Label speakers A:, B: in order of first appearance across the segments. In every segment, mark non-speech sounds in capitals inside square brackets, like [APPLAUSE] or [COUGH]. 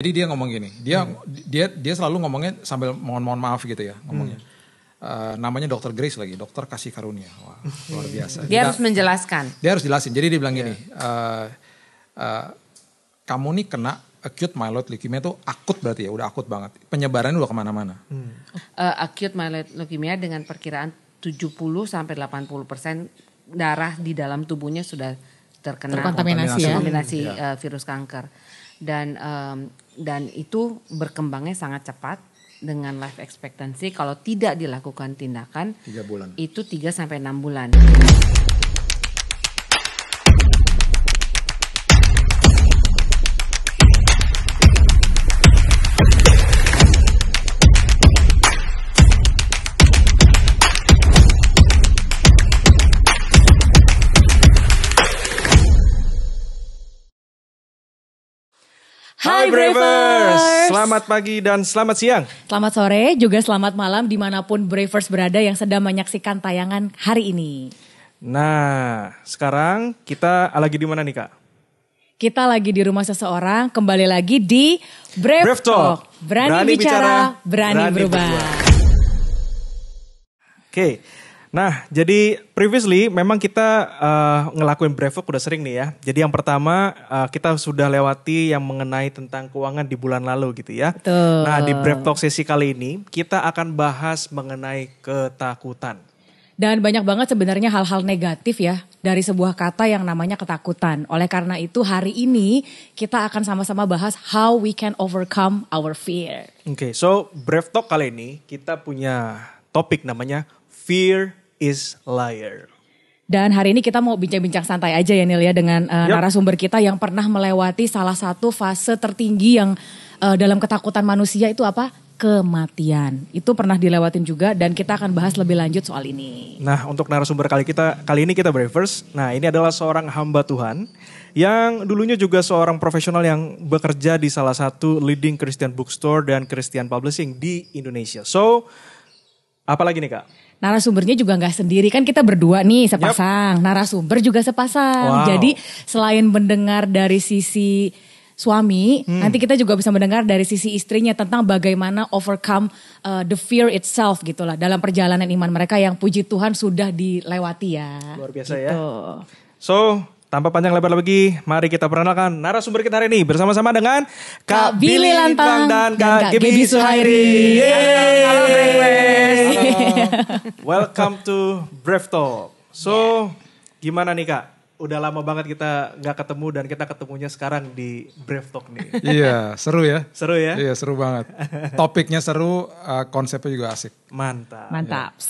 A: Jadi dia ngomong gini, dia hmm. dia dia selalu ngomongnya sambil mohon-mohon maaf gitu ya ngomongnya. Hmm. Uh, namanya dokter Grace lagi, dokter kasih karunia. Wah, luar hmm. biasa. dia, dia harus
B: menjelaskan. Dia
A: harus jelasin. Jadi dia bilang yeah. gini, uh, uh, kamu nih kena acute myeloid leukemia itu akut berarti ya, udah akut banget. Penyebarannya udah kemana-mana.
C: Hmm.
B: Uh, acute myeloid leukemia dengan perkiraan 70 sampai 80 persen darah di dalam tubuhnya sudah terkena terkontaminasi, uh, virus kanker dan um, dan itu berkembangnya sangat cepat dengan life expectancy kalau tidak dilakukan tindakan 3 bulan. itu 3 sampai 6 bulan.
D: Hai Bravers. Bravers, selamat
E: pagi dan selamat siang.
D: Selamat sore, juga selamat malam dimanapun Bravers berada yang sedang menyaksikan tayangan hari ini.
E: Nah, sekarang kita lagi di mana nih kak?
D: Kita lagi di rumah seseorang, kembali lagi di Brave, Brave Talk. Talk. Berani, berani bicara, bicara berani, berani berubah. berubah.
E: Oke, okay. Nah, jadi previously memang kita uh, ngelakuin brevok udah sering nih ya. Jadi yang pertama uh, kita sudah lewati yang mengenai tentang keuangan di bulan lalu gitu ya. Betul. Nah, di brief talk sesi kali ini kita akan bahas mengenai ketakutan.
D: Dan banyak banget sebenarnya hal-hal negatif ya dari sebuah kata yang namanya ketakutan. Oleh karena itu hari ini kita akan sama-sama bahas how we can overcome our fear.
E: Oke, okay, so brief talk kali ini kita punya topik namanya fear is liar.
D: Dan hari ini kita mau bincang-bincang santai aja ya Nil ya, dengan uh, yep. narasumber kita yang pernah melewati salah satu fase tertinggi yang uh, dalam ketakutan manusia itu apa? kematian. Itu pernah dilewatin juga dan kita akan bahas lebih lanjut soal ini.
E: Nah, untuk narasumber kali kita kali ini kita Bravers. Nah, ini adalah seorang hamba Tuhan yang dulunya juga seorang profesional yang bekerja di salah satu leading Christian bookstore dan Christian publishing di Indonesia. So, Apalagi
D: nih kak? Narasumbernya juga nggak sendiri kan kita berdua nih sepasang, yep. narasumber juga sepasang. Wow. Jadi selain mendengar dari sisi suami, hmm. nanti kita juga bisa mendengar dari sisi istrinya tentang bagaimana overcome uh, the fear itself gitulah dalam perjalanan iman mereka yang puji Tuhan sudah dilewati ya. Luar
E: biasa ya. gitu. ya. So tanpa panjang lebar lagi, mari kita perkenalkan narasumber kita hari ini bersama-sama dengan Kak, Kak Billy Lantang dan Kak, Kak Gibi Suhairi. Yeay. Halo, Halo. [LAUGHS] Welcome to Brave Talk. So, yeah. gimana nih Kak? Udah lama banget kita nggak ketemu dan kita ketemunya sekarang di Brave Talk nih. [LAUGHS] iya,
A: seru ya. Seru ya? Iya, seru banget. Topiknya seru, eh, konsepnya juga asik. Mantap. Mantap.
E: Ya.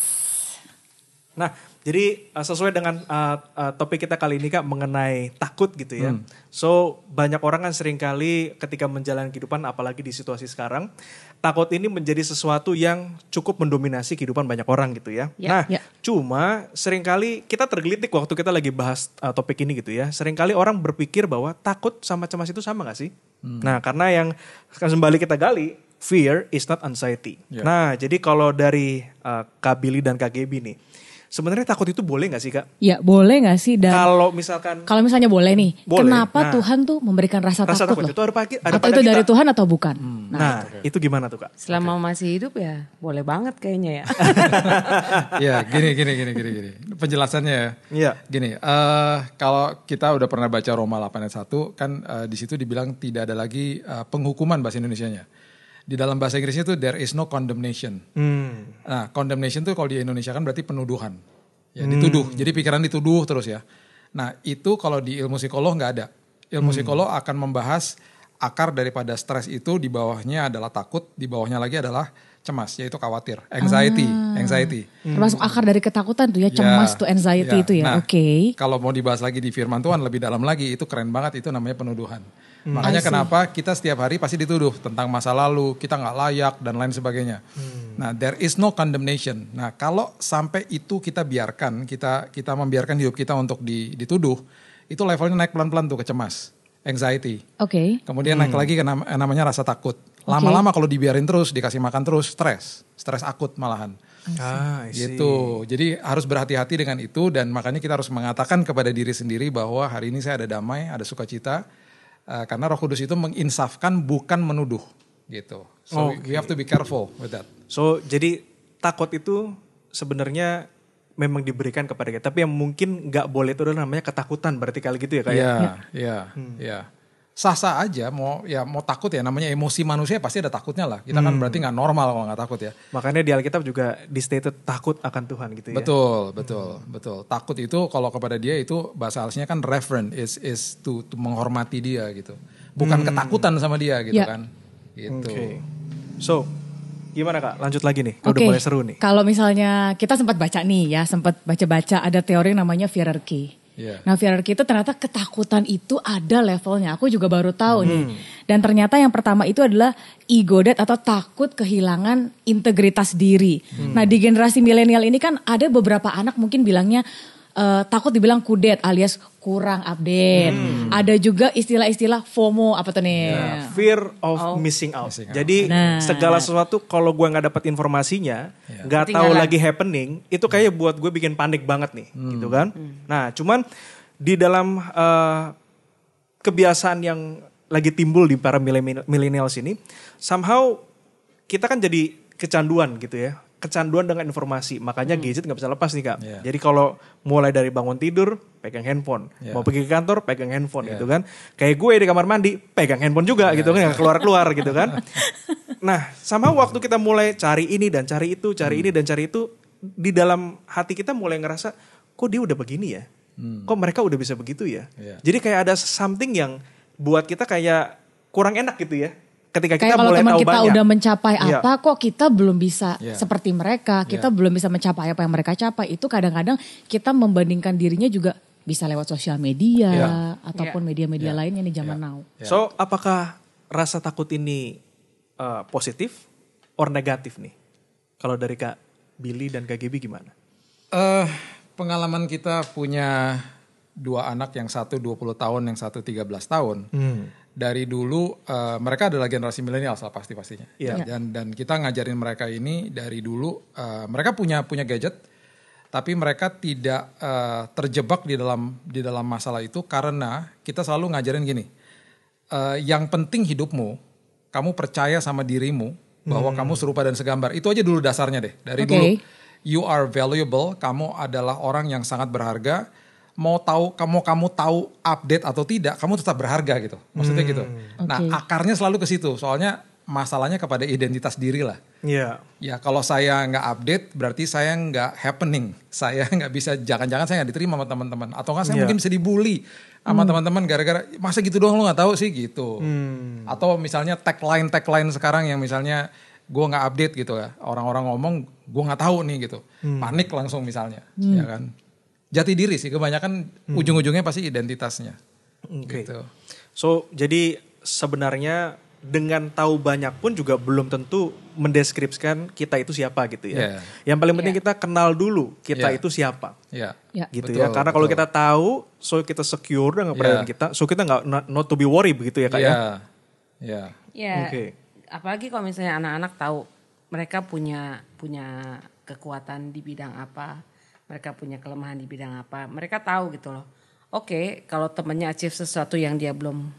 E: Nah, jadi uh, sesuai dengan uh, uh, topik kita kali ini kak mengenai takut gitu ya. Hmm. So banyak orang kan seringkali ketika menjalani kehidupan apalagi di situasi sekarang takut ini menjadi sesuatu yang cukup mendominasi kehidupan banyak orang gitu ya. ya nah ya. cuma seringkali kita tergelitik waktu kita lagi bahas uh, topik ini gitu ya. Seringkali orang berpikir bahwa takut sama cemas itu sama gak sih? Hmm. Nah karena yang kembali kita gali fear is not anxiety. Yeah. Nah jadi kalau dari uh, Kabili dan KGB nih Sebenarnya takut itu boleh gak sih kak?
D: Ya boleh gak sih? Dan kalau misalkan kalau misalnya boleh nih, boleh. kenapa nah, Tuhan tuh memberikan rasa, rasa takut, takut loh? Itu ada,
B: ada atau itu kita. dari Tuhan atau
D: bukan? Hmm. Nah, nah itu. itu gimana tuh kak? Selama okay.
B: masih hidup ya boleh banget kayaknya ya.
A: [LAUGHS] ya gini gini gini gini gini. Penjelasannya ya. Iya. Gini, uh, kalau kita udah pernah baca Roma 8 ayat 1 kan uh, di situ dibilang tidak ada lagi uh, penghukuman bahasa Indonesia-nya di dalam bahasa Inggrisnya itu there is no condemnation. Hmm. Nah, condemnation itu kalau di Indonesia kan berarti penuduhan. Ya, hmm. dituduh. Jadi pikiran dituduh terus ya. Nah, itu kalau di ilmu psikolog nggak ada. Ilmu hmm. psikolog akan membahas akar daripada stres itu di bawahnya adalah takut, di bawahnya lagi adalah cemas yaitu khawatir, anxiety, ah. anxiety. Termasuk
D: akar dari ketakutan tuh ya, ya cemas ya, tuh anxiety ya. itu ya. Nah, Oke.
A: Okay. Kalau mau dibahas lagi di firman Tuhan lebih dalam lagi itu keren banget itu namanya penuduhan. Hmm. Makanya kenapa kita setiap hari pasti dituduh tentang masa lalu, kita nggak layak dan lain sebagainya. Hmm. Nah, there is no condemnation. Nah, kalau sampai itu kita biarkan, kita kita membiarkan hidup kita untuk dituduh, itu levelnya naik pelan-pelan tuh ke anxiety. Oke. Okay. Kemudian hmm. naik lagi ke nam namanya rasa takut. Lama-lama okay. kalau dibiarin terus, dikasih makan terus, stres, stres akut malahan. Ah, gitu. Jadi harus berhati-hati dengan itu dan makanya kita harus mengatakan kepada diri sendiri bahwa hari ini saya ada damai, ada sukacita Eh, karena Roh Kudus itu menginsafkan bukan menuduh
E: gitu. So okay. we have to be careful with that. So jadi takut itu sebenarnya memang diberikan kepada kita, tapi yang mungkin nggak boleh itu adalah namanya ketakutan berarti kali gitu ya kayak. Ya? Iya, [LAUGHS] iya, hmm. iya sah-sah aja mau ya mau takut ya namanya
A: emosi manusia ya pasti ada takutnya lah kita kan hmm. kan berarti nggak normal kalau nggak takut ya
E: makanya di Alkitab juga di stated
A: takut akan Tuhan gitu ya betul betul hmm. betul takut itu kalau kepada dia itu bahasa alasnya kan reverend is is to, to menghormati dia gitu bukan hmm. ketakutan sama dia gitu yeah. kan
E: gitu okay. so Gimana kak? Lanjut lagi nih,
A: okay. udah mulai seru nih.
D: Kalau misalnya kita sempat baca nih ya, sempat baca-baca ada teori namanya hierarki. Yeah. Nah hierarki itu ternyata ketakutan itu ada levelnya. Aku juga baru tahu hmm. nih. Dan ternyata yang pertama itu adalah ego death atau takut kehilangan integritas diri. Hmm. Nah di generasi milenial ini kan ada beberapa anak mungkin bilangnya uh, takut dibilang kudet alias kurang update. Hmm. Ada juga istilah-istilah FOMO apa tuh nih? Yeah.
E: Fear of oh. missing out. Missing out. Jadi nah. segala sesuatu kalau gue nggak dapat informasinya, ya. nggak yeah. tahu lagi happening, itu kayak buat gue bikin panik banget nih, hmm. gitu kan? Hmm. Nah, cuman di dalam uh, kebiasaan yang lagi timbul di para milenial ini, somehow kita kan jadi kecanduan gitu ya kecanduan dengan informasi. Makanya hmm. gadget nggak bisa lepas nih kak. Yeah. Jadi kalau mulai dari bangun tidur pegang handphone, yeah. mau pergi ke kantor pegang handphone yeah. gitu kan. Kayak gue di kamar mandi pegang handphone juga yeah. gitu kan, keluar keluar [LAUGHS] gitu kan. Nah sama waktu kita mulai cari ini dan cari itu, cari hmm. ini dan cari itu di dalam hati kita mulai ngerasa kok dia udah begini ya, hmm. kok mereka udah bisa begitu ya. Yeah. Jadi kayak ada something yang buat kita kayak kurang enak gitu ya ketika kita kalau teman kita banyak. udah
D: mencapai yeah. apa kok kita belum bisa yeah. seperti mereka kita yeah. belum bisa mencapai apa yang mereka capai itu kadang-kadang kita membandingkan dirinya juga bisa lewat sosial media yeah. ataupun iya. media-media yeah. yeah. lainnya di iya. zaman yeah. now
E: yeah. so apakah rasa takut ini uh, positif or negatif nih kalau dari kak Billy dan kak Gibi gimana uh, pengalaman kita punya dua anak
A: yang satu 20 tahun yang satu 13 tahun hmm dari dulu uh, mereka adalah generasi milenial salah pasti pastinya yeah. dan dan kita ngajarin mereka ini dari dulu uh, mereka punya punya gadget tapi mereka tidak uh, terjebak di dalam di dalam masalah itu karena kita selalu ngajarin gini uh, yang penting hidupmu kamu percaya sama dirimu bahwa hmm. kamu serupa dan segambar itu aja dulu dasarnya deh dari okay. dulu you are valuable kamu adalah orang yang sangat berharga mau tahu kamu kamu tahu update atau tidak, kamu tetap berharga gitu. Maksudnya hmm. gitu. Okay. Nah, akarnya selalu ke situ. Soalnya masalahnya kepada identitas diri lah.
E: Iya. Yeah. Ya
A: kalau saya nggak update berarti saya nggak happening. Saya [LAUGHS] nggak bisa jangan-jangan saya nggak diterima sama teman-teman atau nggak saya yeah. mungkin bisa dibully sama hmm. teman-teman gara-gara masa gitu doang lo nggak tahu sih gitu. Hmm. Atau misalnya tagline tagline sekarang yang misalnya gue nggak update gitu ya orang-orang ngomong gue nggak tahu nih gitu hmm. panik langsung misalnya hmm. ya kan jati diri sih kebanyakan hmm. ujung-ujungnya pasti
E: identitasnya. Okay. Gitu. So jadi sebenarnya dengan tahu banyak pun juga belum tentu mendeskripsikan kita itu siapa gitu ya. Yeah. Yang paling penting yeah. kita kenal dulu kita yeah. itu siapa.
C: Yeah. Yeah. Gitu betul, ya. Karena kalau kita
E: tahu, so kita secure dengan keberadaan peran iya. kita, so kita nggak not, not to be worry begitu ya kak yeah. ya. Yeah.
C: Yeah.
B: Iya. Oke. Okay. Apalagi kalau misalnya anak-anak tahu mereka punya punya kekuatan di bidang apa, mereka punya kelemahan di bidang apa mereka tahu gitu loh oke okay, kalau temennya achieve sesuatu yang dia belum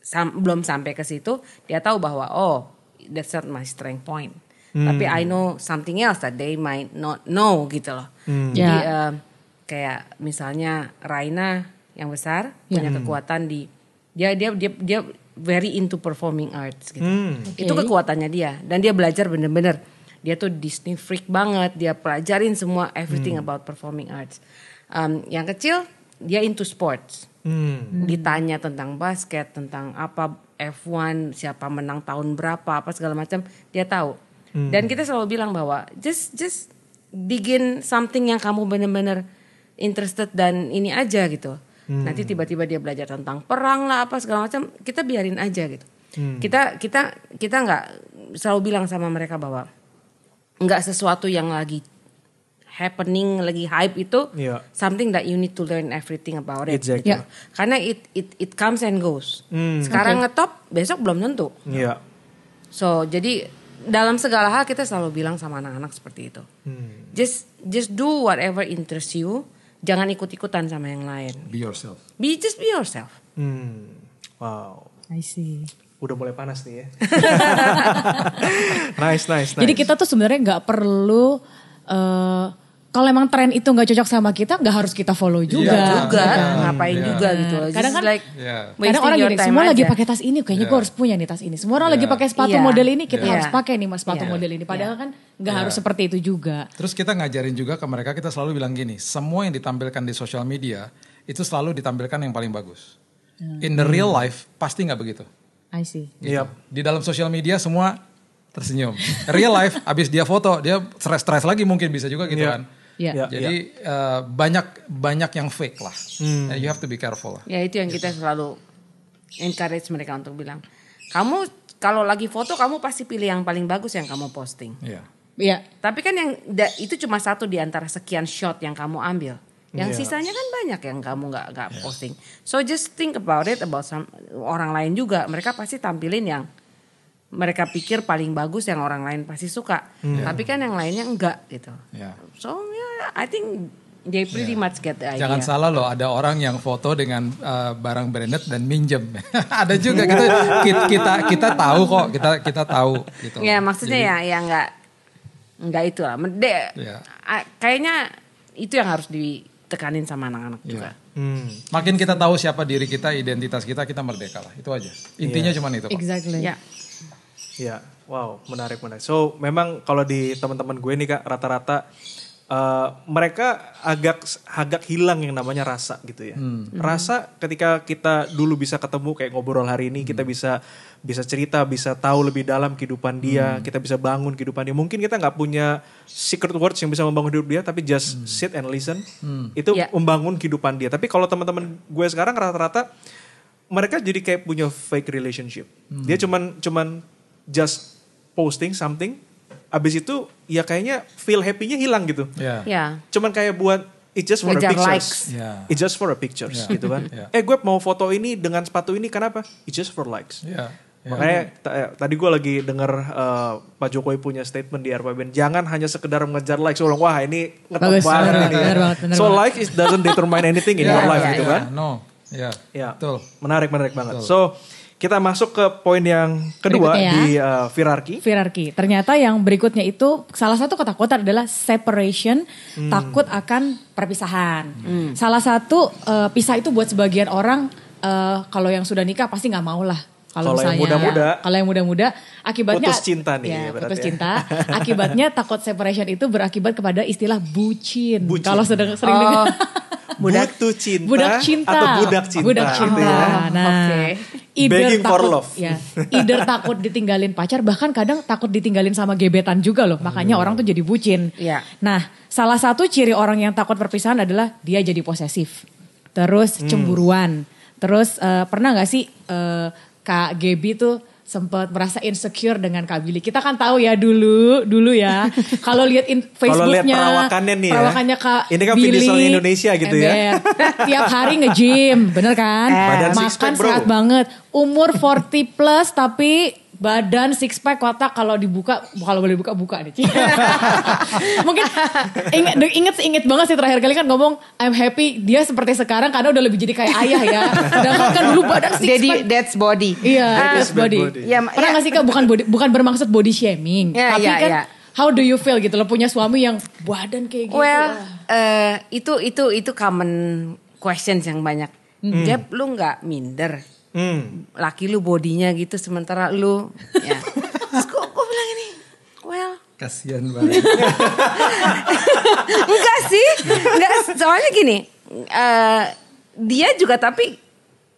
B: sam, belum sampai ke situ dia tahu bahwa oh that's not my strength point hmm. tapi I know something else that they might not know gitu loh hmm. jadi yeah. Ya. uh, kayak misalnya Raina yang besar yeah. punya hmm. kekuatan di dia dia dia dia very into performing arts gitu. Hmm. Okay. Itu kekuatannya dia dan dia belajar bener-bener dia tuh Disney freak banget dia pelajarin semua everything hmm. about performing arts um, yang kecil dia into sports hmm. ditanya tentang basket tentang apa F1 siapa menang tahun berapa apa segala macam dia tahu hmm. dan kita selalu bilang bahwa just just begin something yang kamu benar-benar interested dan ini aja gitu hmm. nanti tiba-tiba dia belajar tentang perang lah apa segala macam kita biarin aja gitu hmm. kita kita kita nggak selalu bilang sama mereka bahwa nggak sesuatu yang lagi happening lagi hype itu yeah. something that you need to learn everything about it. Exactly. Yeah. Karena it it it comes and goes.
E: Mm. Sekarang okay.
B: ngetop, besok belum tentu. Yeah. So jadi dalam segala hal kita selalu bilang sama anak-anak seperti itu. Mm. Just just do whatever interests you. Jangan ikut-ikutan sama yang lain. Be
E: yourself.
D: Be just be yourself.
E: Mm. Wow. I see udah mulai panas nih ya. nice, [LAUGHS] nice, nice. Jadi
D: kita tuh sebenarnya nggak perlu uh, kalau emang tren itu nggak cocok sama kita, nggak harus kita follow iya, juga. juga, iya, iya kan? ngapain yeah. juga gitu. Kadang kan, like yeah. kadang orang gini, semua aja. lagi pakai tas ini, kayaknya yeah. gue harus punya nih tas ini. Semua orang yeah. lagi pakai sepatu yeah. model ini, kita yeah. harus pakai nih mas sepatu yeah. model ini. Padahal yeah. kan nggak yeah. harus seperti itu juga.
A: Terus kita ngajarin juga ke mereka, kita selalu bilang gini, semua yang ditampilkan di sosial media itu selalu ditampilkan yang paling bagus.
D: In the real life
A: pasti nggak begitu.
D: I see. Iya, gitu. yep.
A: di dalam sosial media semua tersenyum. Real life, [LAUGHS] abis dia foto, dia stress-stress lagi mungkin bisa juga gitu yeah. kan. Yeah. Yeah. Jadi yeah. Iya. Uh, banyak banyak yang fake lah. Hmm. You have to be careful lah.
B: Ya itu yang yes. kita gitu. selalu encourage mereka untuk bilang, kamu kalau lagi foto kamu pasti pilih yang paling bagus yang kamu posting. Iya. Yeah. Iya. Yeah. Tapi kan yang itu cuma satu di antara sekian shot yang kamu ambil. Yang yeah. sisanya kan banyak yang kamu nggak nggak yeah. posting. So just think about it about some, orang lain juga. Mereka pasti tampilin yang mereka pikir paling bagus yang orang lain pasti suka. Yeah. Tapi kan yang lainnya enggak gitu. Yeah. So yeah, I think They iya. pretty yeah. much get the idea. Jangan
A: salah loh, ada orang yang foto dengan uh, barang branded dan minjem. [LAUGHS] ada juga kita, gitu. kita kita kita tahu kok, kita kita tahu gitu. Ya, maksudnya
B: Jadi, ya ya enggak enggak itu lah. Mende, yeah. kayaknya itu yang harus di tekanin sama anak-anak juga.
A: Iya. Hmm. Makin kita tahu siapa diri kita, identitas kita, kita merdeka lah. Itu aja. Intinya yeah. cuma itu. Pak. Exactly. Ya.
E: Yeah. Yeah. Wow, menarik menarik. So memang kalau di teman-teman gue nih kak rata-rata uh, mereka agak agak hilang yang namanya rasa gitu ya. Hmm. Rasa ketika kita dulu bisa ketemu kayak ngobrol hari ini hmm. kita bisa bisa cerita, bisa tahu lebih dalam kehidupan dia, hmm. kita bisa bangun kehidupan dia. Mungkin kita nggak punya secret words yang bisa membangun hidup dia, tapi just hmm. sit and listen hmm. itu yeah. membangun kehidupan dia. Tapi kalau teman-teman gue sekarang rata-rata mereka jadi kayak punya fake relationship. Hmm. Dia cuman cuman just posting something, abis itu ya kayaknya feel happy-nya hilang gitu. Yeah. Yeah. Cuman kayak buat it just for a pictures. Likes. Yeah. It just for a pictures yeah. gitu kan. [LAUGHS] yeah. Eh gue mau foto ini dengan sepatu ini kenapa? it just for likes. Yeah. Ya. Makanya eh, tadi gue lagi denger uh, Pak Jokowi punya statement di RPBN, jangan hanya sekedar mengejar like Soalnya wah ini ngetop banget, Bener, ini. Ya. Bener banget, bener so like is doesn't determine anything in [LAUGHS] yeah, your ya, life yeah, gitu yeah. kan? No, ya, yeah. betul. Menarik, menarik banget. So kita masuk ke poin yang kedua ya. di uh, hierarki.
D: Hierarki. Ternyata yang berikutnya itu salah satu ketakutan adalah separation, hmm. takut akan perpisahan. Hmm. Salah satu uh, pisah itu buat sebagian orang uh, kalau yang sudah nikah pasti nggak mau lah kalau yang muda-muda, kalau yang muda-muda, akibatnya putus cinta nih. Ya, putus ya. cinta. [LAUGHS] Akibatnya takut separation itu berakibat kepada istilah bucin. bucin. Kalau sedang oh. sering oh. dengar [LAUGHS]
E: budak tuh cinta, budak cinta atau budak cinta, budak gitu cinta. Gitu ya.
D: Nah, okay. begging takut, for love. Ya, either takut ditinggalin pacar, bahkan kadang takut ditinggalin sama gebetan juga loh. Makanya hmm. orang tuh jadi bucin. Ya. Nah, salah satu ciri orang yang takut perpisahan adalah dia jadi posesif, terus hmm. cemburuan, hmm. terus uh, pernah gak sih uh, Kak Gebi tuh sempat merasa insecure dengan Kak Billy. Kita kan tahu ya dulu, dulu ya. [LAUGHS] Kalau lihat in Facebooknya, perawakannya nih, ya. perawakannya ya. Kak Ini kan Billy, Indonesia gitu ya. [LAUGHS] Tiap hari nge-gym, bener kan? Eh, Makan sehat banget. Umur 40 plus tapi badan six pack kotak kalau dibuka kalau boleh buka buka nih [LAUGHS] mungkin inget inget inget banget sih terakhir kali kan ngomong I'm happy dia seperti sekarang karena udah lebih jadi kayak ayah ya [LAUGHS] dan kan dulu badan six Daddy, pack that's body iya yeah, that's, body, body. Yeah, pernah ya. sih kak bukan body, bukan bermaksud body shaming yeah, tapi yeah, kan yeah. How do you feel gitu lo punya suami yang
B: badan kayak gitu? Well, uh, itu itu itu common questions yang banyak. Hmm. Jeb, lu nggak minder? hmm. laki lu bodinya gitu sementara lu ya. terus gue, gue
E: bilang ini well kasihan banget
B: [LAUGHS] enggak sih enggak soalnya gini uh, dia juga tapi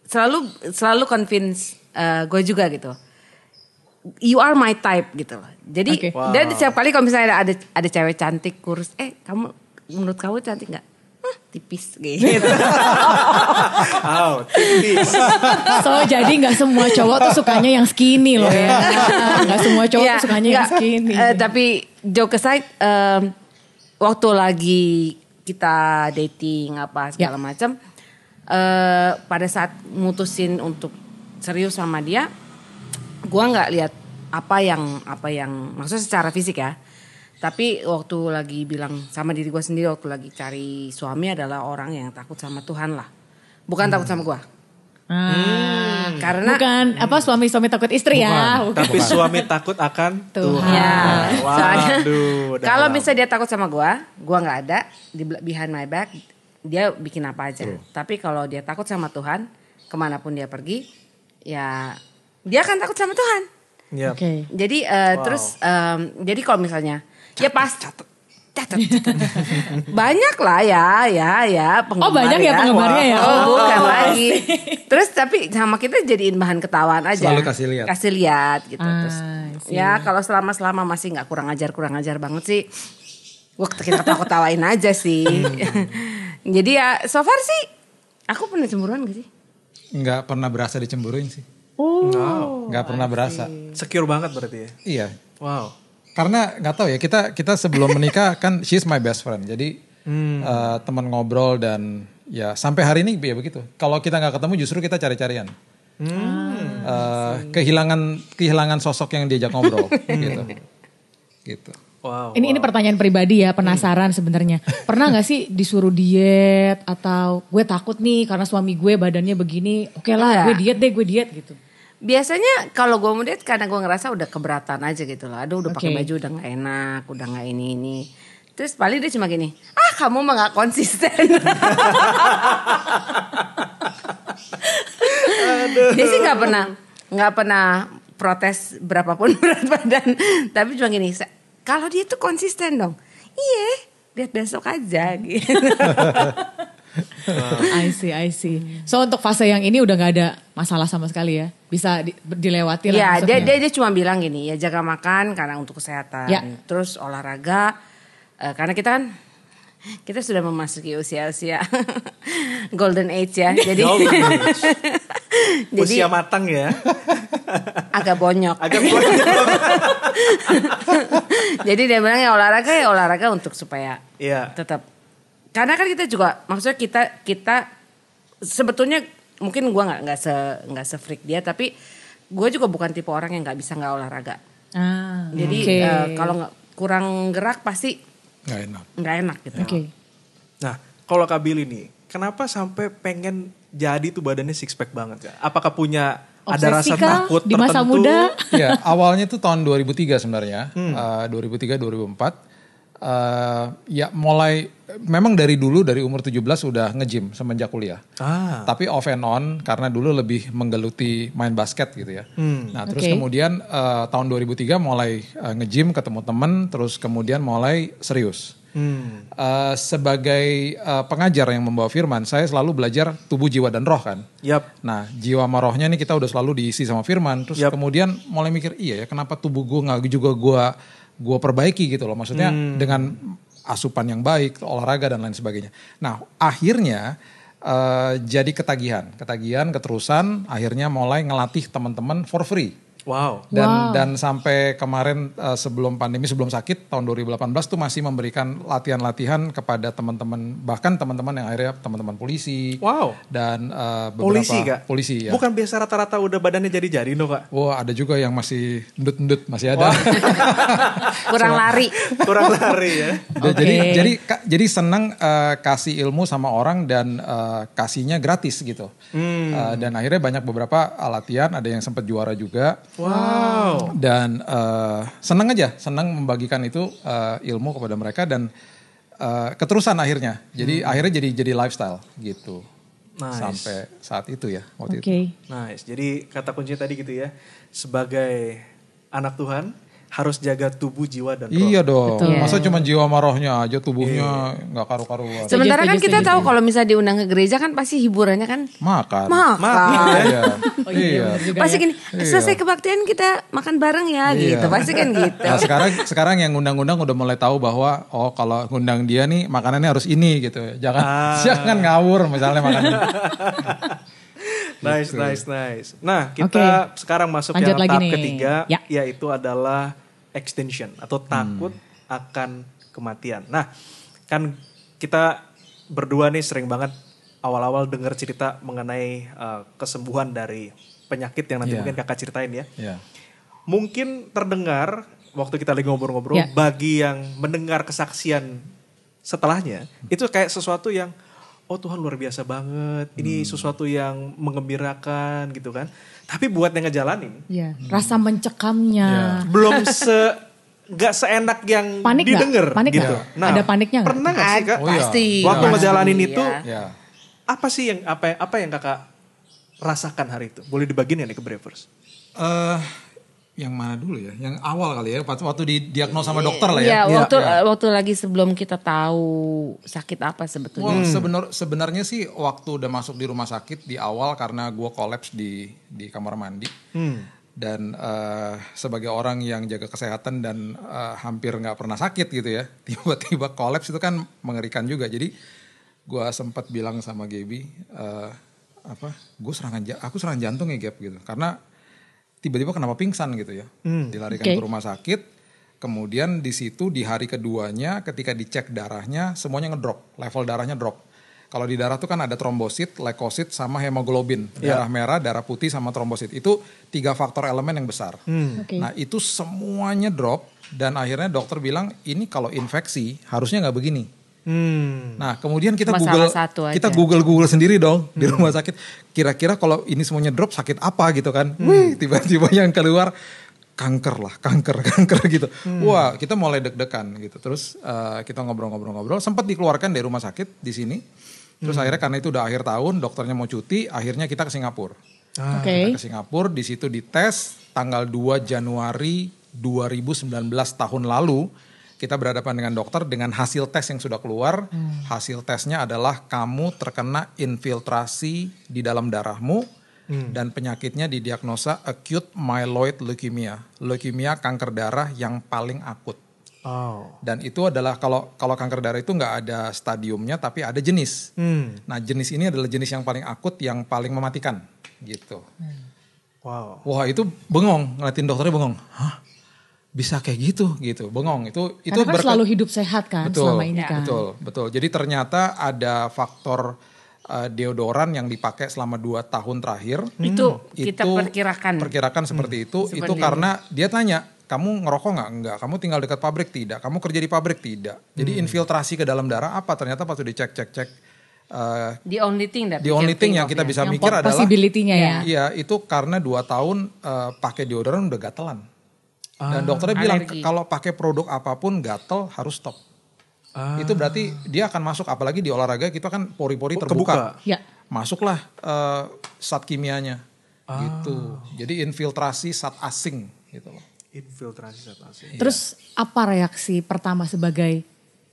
B: selalu selalu convince uh, eh, gue juga gitu you are my type gitu loh. Jadi okay. wow. dan setiap kali kalau misalnya ada, ada ada cewek cantik kurus, eh kamu menurut kamu cantik nggak? tipis gitu. [LAUGHS]
D: oh, tipis. So jadi nggak semua cowok tuh sukanya yang skinny loh ya. Iya. Nggak semua cowok yeah, tuh iya, sukanya gak, yang skinny.
B: Uh, tapi joke aside, um, waktu lagi kita dating apa segala yeah. macam, uh, eh, pada saat mutusin untuk serius sama dia, gua nggak lihat apa yang apa yang maksudnya secara fisik ya tapi waktu lagi bilang sama diri gue sendiri waktu lagi cari suami adalah orang yang takut sama Tuhan lah. Bukan hmm. takut
D: sama gue. Hmm. hmm. Karena bukan apa suami-suami takut istri bukan, ya. Bukan.
E: Tapi suami takut akan Tuhan. Ya. Wow. Soalnya [LAUGHS]
D: kalau bisa dia takut sama
B: gue gue nggak ada di behind my back, dia bikin apa aja. Tapi kalau dia takut sama Tuhan, kemanapun dia pergi, ya dia akan takut sama Tuhan. Yep. Ya. Okay. Jadi uh, wow. terus um, jadi kalau misalnya Ya catet, ya pas catet. Catet, banyak lah ya, ya, ya penggemar. Oh banyak ya, ya penggemarnya ya. Oh, oh bukan oh, lagi. Terus tapi sama kita jadiin bahan ketawaan aja. Selalu kasih lihat. Kasih lihat gitu. Ah, Terus ya kalau selama selama masih nggak kurang ajar kurang ajar banget sih. Waktu kita ketawa tawain aja sih. Hmm. Jadi ya so far sih aku pernah cemburuan gak sih?
A: Nggak pernah berasa dicemburuin sih.
B: Oh,
A: nggak pernah berasa.
E: Secure banget berarti ya?
A: Iya. Wow karena nggak tahu ya kita kita sebelum menikah [LAUGHS] kan she's my best friend. Jadi
E: hmm. uh,
A: teman ngobrol dan ya sampai hari ini ya begitu. Kalau kita nggak ketemu justru kita cari-carian. Hmm. Uh, kehilangan kehilangan sosok yang diajak ngobrol [LAUGHS] gitu. Gitu. Wow,
D: ini wow. ini pertanyaan pribadi ya, penasaran hmm. sebenarnya. Pernah nggak sih disuruh diet atau gue takut nih karena suami gue badannya begini, oke okay lah, ya. gue diet
B: deh, gue diet gitu. Biasanya kalau gue mau date karena gue ngerasa udah keberatan aja gitu loh. Aduh udah okay. pakai baju udah nggak enak, udah nggak ini ini. Terus paling dia cuma gini, ah kamu mah gak konsisten. dia sih nggak pernah nggak pernah protes berapapun [LAUGHS] berat badan, tapi cuma gini, kalau dia tuh konsisten dong, iya
D: lihat besok aja
B: gitu. [LAUGHS]
D: I see, I see. So untuk fase yang ini udah gak ada masalah sama sekali ya, bisa di, dilewati lah. Iya, dia, dia dia
B: cuma bilang gini ya jaga makan karena untuk kesehatan, ya. terus olahraga uh, karena kita kan kita sudah memasuki usia-usia [LAUGHS] golden age ya, [LAUGHS] jadi age. [LAUGHS] jadi usia matang ya, agak bonyok. Agak bonyok. jadi dia bilang ya olahraga ya olahraga untuk supaya ya. tetap karena kan kita juga maksudnya kita kita sebetulnya mungkin gue nggak nggak se nggak se freak dia tapi gue juga bukan tipe orang yang nggak bisa nggak olahraga ah, jadi okay. uh, eh, kalau kurang gerak pasti nggak enak nggak enak gitu okay.
E: nah kalau kabili nih
B: kenapa sampai pengen
E: jadi tuh badannya six pack banget ya apakah punya
B: Obsesi ada rasa kah? takut di masa tertentu. muda.
E: ya,
A: awalnya tuh tahun 2003 sebenarnya. Hmm. Uh, 2003 2004 uh, ya mulai memang dari dulu dari umur 17 udah nge-gym semenjak kuliah.
C: Ah. Tapi
A: off and on karena dulu lebih menggeluti main basket gitu ya.
C: Hmm. Nah, terus kemudian
A: uh, tahun 2003 mulai uh, nge-gym ketemu temen terus kemudian mulai serius. Hmm. Uh, sebagai uh, pengajar yang membawa firman, saya selalu belajar tubuh, jiwa, dan roh kan. Yep. Nah, jiwa sama rohnya ini kita udah selalu diisi sama firman. Terus yep. kemudian mulai mikir, iya ya kenapa tubuh gue nggak juga gue gue perbaiki gitu loh. Maksudnya hmm. dengan asupan yang baik, olahraga dan lain sebagainya. Nah akhirnya uh, jadi ketagihan, ketagihan, keterusan, akhirnya mulai ngelatih teman-teman for free. Wow. Dan wow. dan sampai kemarin uh, sebelum pandemi sebelum sakit tahun 2018 tuh masih memberikan latihan-latihan kepada teman-teman bahkan teman-teman yang akhirnya teman-teman polisi. Wow. Dan uh, beberapa polisi kak. Polisi ya.
E: Bukan biasa rata-rata udah badannya jadi jari no
A: Kak. Wah, wow, ada juga yang masih ndut-ndut masih ada. Wow.
B: [LAUGHS] Kurang lari. Kurang lari ya.
E: okay. Jadi jadi
A: jadi senang uh, kasih ilmu sama orang dan uh, kasihnya gratis gitu. Hmm. Uh, dan akhirnya banyak beberapa latihan ada yang sempat juara juga
C: Wow.
A: Dan uh, senang aja, senang membagikan itu uh, ilmu kepada mereka dan
E: uh, keterusan akhirnya. Jadi hmm. akhirnya
A: jadi jadi lifestyle gitu. Nice. Sampai
E: saat itu ya waktu okay. itu. Nice. Jadi kata kunci tadi gitu ya, sebagai anak Tuhan harus jaga tubuh, jiwa dan roh. Iya dong. Betul. Masa cuma
A: jiwa marohnya aja tubuhnya iya. nggak yeah. karu-karuan. Sementara kan kita tahu
B: kalau misalnya diundang ke gereja kan pasti hiburannya kan
A: makan. Makan. makan. iya. Oh, iya. iya. Pasti ya. gini, iya. selesai
B: kebaktian kita makan bareng ya iya. gitu. Pasti kan gitu. Nah, sekarang
A: sekarang yang undang-undang udah mulai tahu bahwa oh kalau ngundang dia nih makanannya harus ini gitu. Jangan ah. [LAUGHS] jangan ngawur misalnya makanannya. nice, gitu. nice,
E: nice. Nah, kita okay. sekarang masuk Lanjut yang tahap nih. ketiga, ya. yaitu adalah extinction atau takut hmm. akan kematian. Nah, kan kita berdua nih sering banget awal-awal dengar cerita mengenai uh, kesembuhan dari penyakit yang nanti yeah. mungkin kakak ceritain ya. Yeah. Mungkin terdengar waktu kita lagi ngobrol-ngobrol yeah. bagi yang mendengar kesaksian setelahnya hmm. itu kayak sesuatu yang oh Tuhan luar biasa banget ini hmm. sesuatu yang mengembirakan gitu kan tapi buat yang ngejalanin
D: ya, hmm. rasa mencekamnya ya. belum se
E: nggak seenak yang panik didengar panik gitu. Gak? Nah, ada
D: paniknya gak? Pernah gak sih Kak? Oh, iya. Pasti. Waktu ngejalanin itu iya. iya.
E: apa sih yang apa apa yang Kakak rasakan hari itu? Boleh dibagiin ya nih ke Bravers? uh, yang
A: mana dulu ya? Yang awal kali ya, waktu di diagnosa sama iya. dokter lah ya. Iya, iya waktu ya.
B: waktu lagi sebelum kita tahu sakit apa sebetulnya. Well, hmm. sebenar,
A: sebenarnya sih waktu udah masuk di rumah sakit di awal karena gue kolaps di di kamar mandi. Hmm. Dan uh, sebagai orang yang jaga kesehatan dan uh, hampir nggak pernah sakit gitu ya, [LAUGHS] tiba-tiba kolaps itu kan mengerikan juga. Jadi gue sempat bilang sama Gaby, uh, apa? Gue serangan, aku serangan jantung ya Gap gitu, karena tiba-tiba kenapa pingsan gitu ya. Hmm. Dilarikan okay. ke rumah sakit. Kemudian di situ di hari keduanya ketika dicek darahnya semuanya ngedrop, level darahnya drop. Kalau di darah tuh kan ada trombosit, leukosit, sama hemoglobin. Yeah. Darah merah, darah putih, sama trombosit. Itu tiga faktor elemen yang besar.
C: Hmm. Okay. Nah
A: itu semuanya drop dan akhirnya dokter bilang ini kalau infeksi harusnya nggak begini Hmm. Nah, kemudian kita Masalah Google satu kita Google Google sendiri dong hmm. di rumah sakit. Kira-kira kalau ini semuanya drop sakit apa gitu kan? Hmm. Wih, tiba-tiba yang keluar kanker lah, kanker, [LAUGHS] kanker gitu. Hmm. Wah, kita mulai deg-degan gitu. Terus uh, kita ngobrol-ngobrol-ngobrol, sempat dikeluarkan dari rumah sakit di sini. Terus hmm. akhirnya karena itu udah akhir tahun, dokternya mau cuti, akhirnya kita ke Singapura.
C: Ah. Okay. Kita ke
A: Singapura, di situ dites tanggal 2 Januari 2019 tahun lalu kita berhadapan dengan dokter dengan hasil tes yang sudah keluar. Hmm. Hasil tesnya adalah kamu terkena infiltrasi di dalam darahmu hmm. dan penyakitnya didiagnosa acute myeloid leukemia. Leukemia kanker darah yang paling akut. Oh. Dan itu adalah kalau kalau kanker darah itu nggak ada stadiumnya tapi ada jenis. Hmm. Nah jenis ini adalah jenis yang paling akut yang paling mematikan gitu. Hmm. Wow. Wah itu bengong ngeliatin dokternya bengong. Hah? bisa kayak gitu gitu bengong itu itu berarti kan selalu
D: hidup sehat kan betul, selama ini kan betul
A: betul jadi ternyata ada faktor uh, deodoran yang dipakai selama dua tahun terakhir hmm. itu kita perkirakan perkirakan seperti hmm. itu seperti itu karena dia tanya kamu ngerokok nggak enggak kamu tinggal dekat pabrik tidak kamu kerja di pabrik tidak jadi hmm. infiltrasi ke dalam darah apa ternyata pas dicek cek cek Uh,
B: the only thing that the only thing yang kita bisa yang mikir adalah possibility-nya ya.
A: Iya, itu karena dua tahun uh, pakai deodoran udah gatelan. Dan ah, dokternya bilang kalau pakai produk apapun gatel harus stop. Ah. Itu berarti dia akan masuk apalagi di olahraga kita kan pori-pori oh, terbuka. Ya. Masuklah uh, zat kimianya. Ah. Gitu. Jadi infiltrasi zat asing gitu
E: loh. Infiltrasi zat asing.
A: Iya. Terus
D: ya. apa reaksi pertama sebagai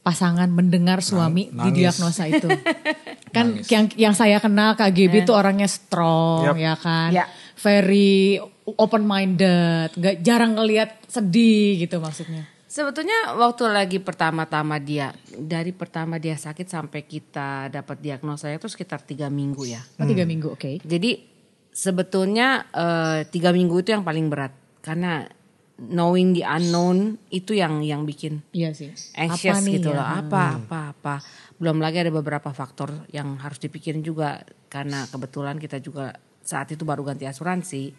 D: pasangan mendengar suami Nang, diagnosa itu? [LAUGHS] kan yang yang saya kenal KGB itu eh. orangnya strong yep. ya kan. Ya very open minded, nggak jarang ngelihat sedih gitu maksudnya.
B: Sebetulnya waktu lagi pertama-tama dia dari pertama dia sakit sampai kita dapat diagnosa itu sekitar tiga minggu ya. Oh, tiga minggu, oke. Okay. Jadi sebetulnya uh, tiga minggu itu yang paling berat karena knowing the unknown itu yang yang bikin iya sih. anxious apa gitu loh. Ya? Apa hmm. apa apa. Belum lagi ada beberapa faktor yang harus dipikirin juga karena kebetulan kita juga saat itu baru ganti asuransi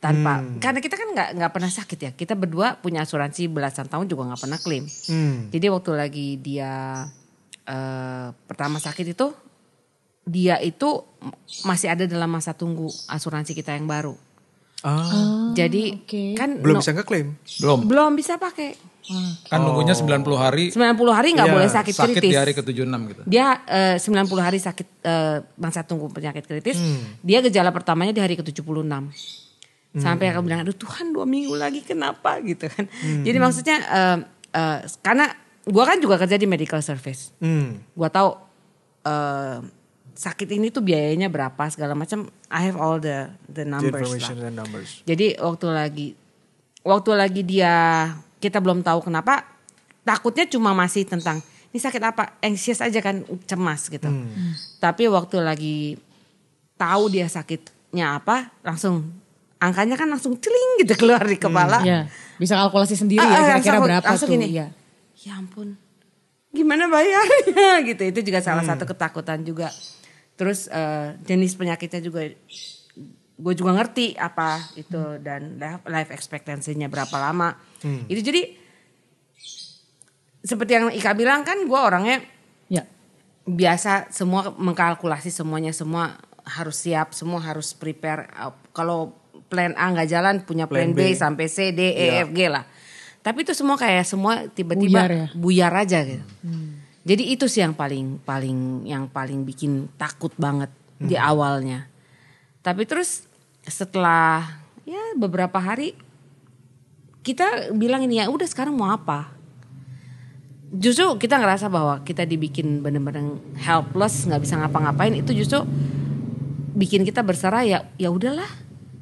B: tanpa hmm. karena kita kan nggak nggak pernah sakit ya kita berdua punya asuransi belasan tahun juga nggak pernah klaim hmm. jadi waktu lagi dia uh, pertama sakit itu dia itu masih ada dalam masa tunggu asuransi kita yang baru
A: Ah. Ah,
B: Jadi okay. kan belum no, bisa
A: ngeklaim. Belum. Belum
B: bisa pakai. Hmm. Kan
A: oh. nunggunya 90 hari. 90 hari nggak iya, boleh sakit, sakit kritis. Sakit di hari ke-76 gitu.
B: Dia eh, uh, 90 hari sakit uh, masa tunggu penyakit kritis. Hmm. Dia gejala pertamanya di hari ke-76. Hmm. Sampai akan bilang, aduh Tuhan dua minggu lagi kenapa gitu kan. Hmm. Jadi maksudnya uh, uh, karena gua kan juga kerja di medical service. Hmm. Gue tahu uh, sakit ini tuh biayanya berapa segala macam I have all the the numbers the lah. And numbers. Jadi waktu lagi waktu lagi dia kita belum tahu kenapa takutnya cuma masih tentang ini sakit apa anxious aja kan cemas gitu. Hmm. Tapi waktu lagi tahu dia sakitnya apa langsung angkanya kan langsung celing gitu keluar di hmm. kepala. Hmm. Bisa kalkulasi sendiri ah, ya ah, kira-kira berapa langsung tuh. Gini, ya. ya ampun. Gimana bayarnya [LAUGHS] gitu. Itu juga salah hmm. satu ketakutan juga terus uh, jenis penyakitnya juga gue juga ngerti apa itu hmm. dan life expectancy-nya berapa lama hmm. itu jadi seperti yang Ika bilang kan gue orangnya ya. biasa semua mengkalkulasi semuanya semua harus siap semua harus prepare kalau plan A nggak jalan punya plan, plan B, B sampai C D E ya. F G lah tapi itu semua kayak semua tiba-tiba buyar, ya? buyar aja gitu hmm. Jadi itu sih yang paling paling yang paling bikin takut banget hmm. di awalnya. Tapi terus setelah ya beberapa hari kita bilang ini ya udah sekarang mau apa? Justru kita ngerasa bahwa kita dibikin bener-bener helpless, nggak bisa ngapa-ngapain itu justru bikin kita berserah ya ya udahlah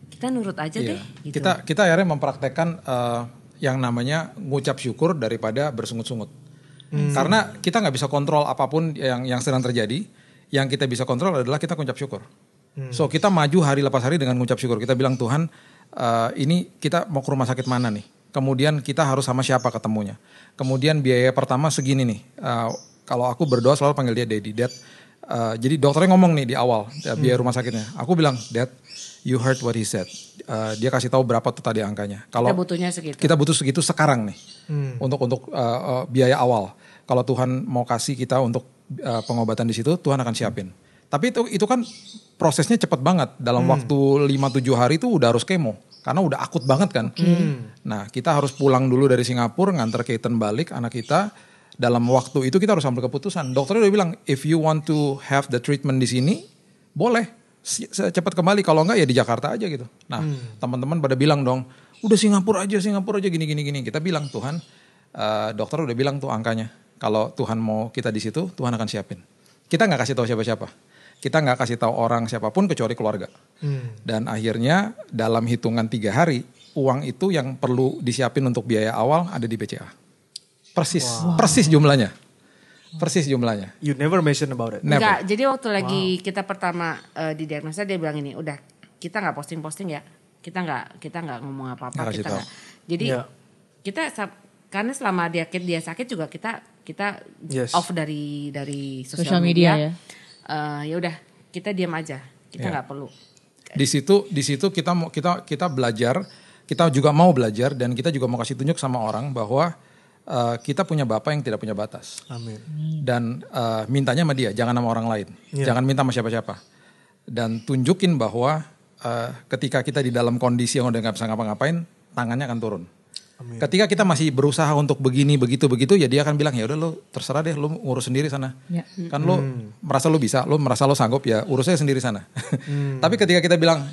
B: kita nurut aja iya. deh. Gitu. Kita
A: kita akhirnya mempraktekkan uh, yang namanya ngucap syukur daripada bersungut-sungut. Hmm. Karena kita nggak bisa kontrol apapun yang yang sedang terjadi. Yang kita bisa kontrol adalah kita ngucap syukur. Hmm. So kita maju hari lepas hari dengan ngucap syukur. Kita bilang Tuhan, uh, ini kita mau ke rumah sakit mana nih? Kemudian kita harus sama siapa ketemunya? Kemudian biaya pertama segini nih. Uh, kalau aku berdoa selalu panggil dia Daddy, Dad. Uh, jadi dokternya ngomong nih di awal biaya hmm. rumah sakitnya. Aku bilang, Dad, you heard what he said uh, dia kasih tahu berapa tuh tadi angkanya. Kalau kita
B: butuhnya segitu. Kita
A: butuh segitu sekarang nih. Hmm. Untuk untuk uh, uh, biaya awal. Kalau Tuhan mau kasih kita untuk uh, pengobatan di situ, Tuhan akan siapin. Tapi itu itu kan prosesnya cepat banget. Dalam hmm. waktu 5 7 hari itu udah harus kemo karena udah akut banget kan. Hmm. Nah, kita harus pulang dulu dari Singapura nganter Kaiten balik anak kita dalam waktu itu kita harus ambil keputusan. Dokternya udah bilang if you want to have the treatment di sini boleh cepat kembali kalau enggak ya di Jakarta aja gitu. Nah, hmm. teman-teman pada bilang dong, udah Singapura aja, Singapura aja gini gini gini. Kita bilang Tuhan, uh, dokter udah bilang tuh angkanya. Kalau Tuhan mau kita di situ, Tuhan akan siapin. Kita nggak kasih tahu siapa-siapa. Kita nggak kasih tahu orang siapapun kecuali keluarga. Hmm. Dan akhirnya dalam hitungan tiga hari, uang itu yang perlu disiapin untuk biaya awal ada di BCA. Persis, wow. persis jumlahnya.
E: Hmm. persis jumlahnya. You never mention about it.
A: Never. Enggak,
B: jadi waktu lagi wow. kita pertama uh, eh, di diagnosa dia bilang ini, udah kita nggak posting-posting ya, kita nggak kita nggak ngomong apa-apa, kita Gak. Jadi yeah. kita karena selama dia dia sakit juga kita kita yes. off dari dari sosial media, media ya. Uh, ya udah kita diam aja, kita iya. nggak yeah. perlu.
A: Di situ di situ kita kita kita belajar, kita juga mau belajar dan kita juga mau kasih tunjuk sama orang bahwa uh, kita punya Bapak yang tidak punya batas. Amin. Dan uh, mintanya sama dia, jangan sama orang lain. Yeah. Jangan minta sama siapa-siapa. Dan tunjukin bahwa uh, ketika kita di dalam kondisi yang udah nggak bisa ngapa-ngapain, tangannya akan turun. Amin. Ketika kita masih berusaha untuk begini, begitu, begitu, ya dia akan bilang ya udah lo terserah deh, lo urus sendiri sana. Ya. Kan lo hmm. merasa lo bisa, lo merasa lo sanggup ya urusnya sendiri sana. Hmm. [LAUGHS] Tapi ketika kita bilang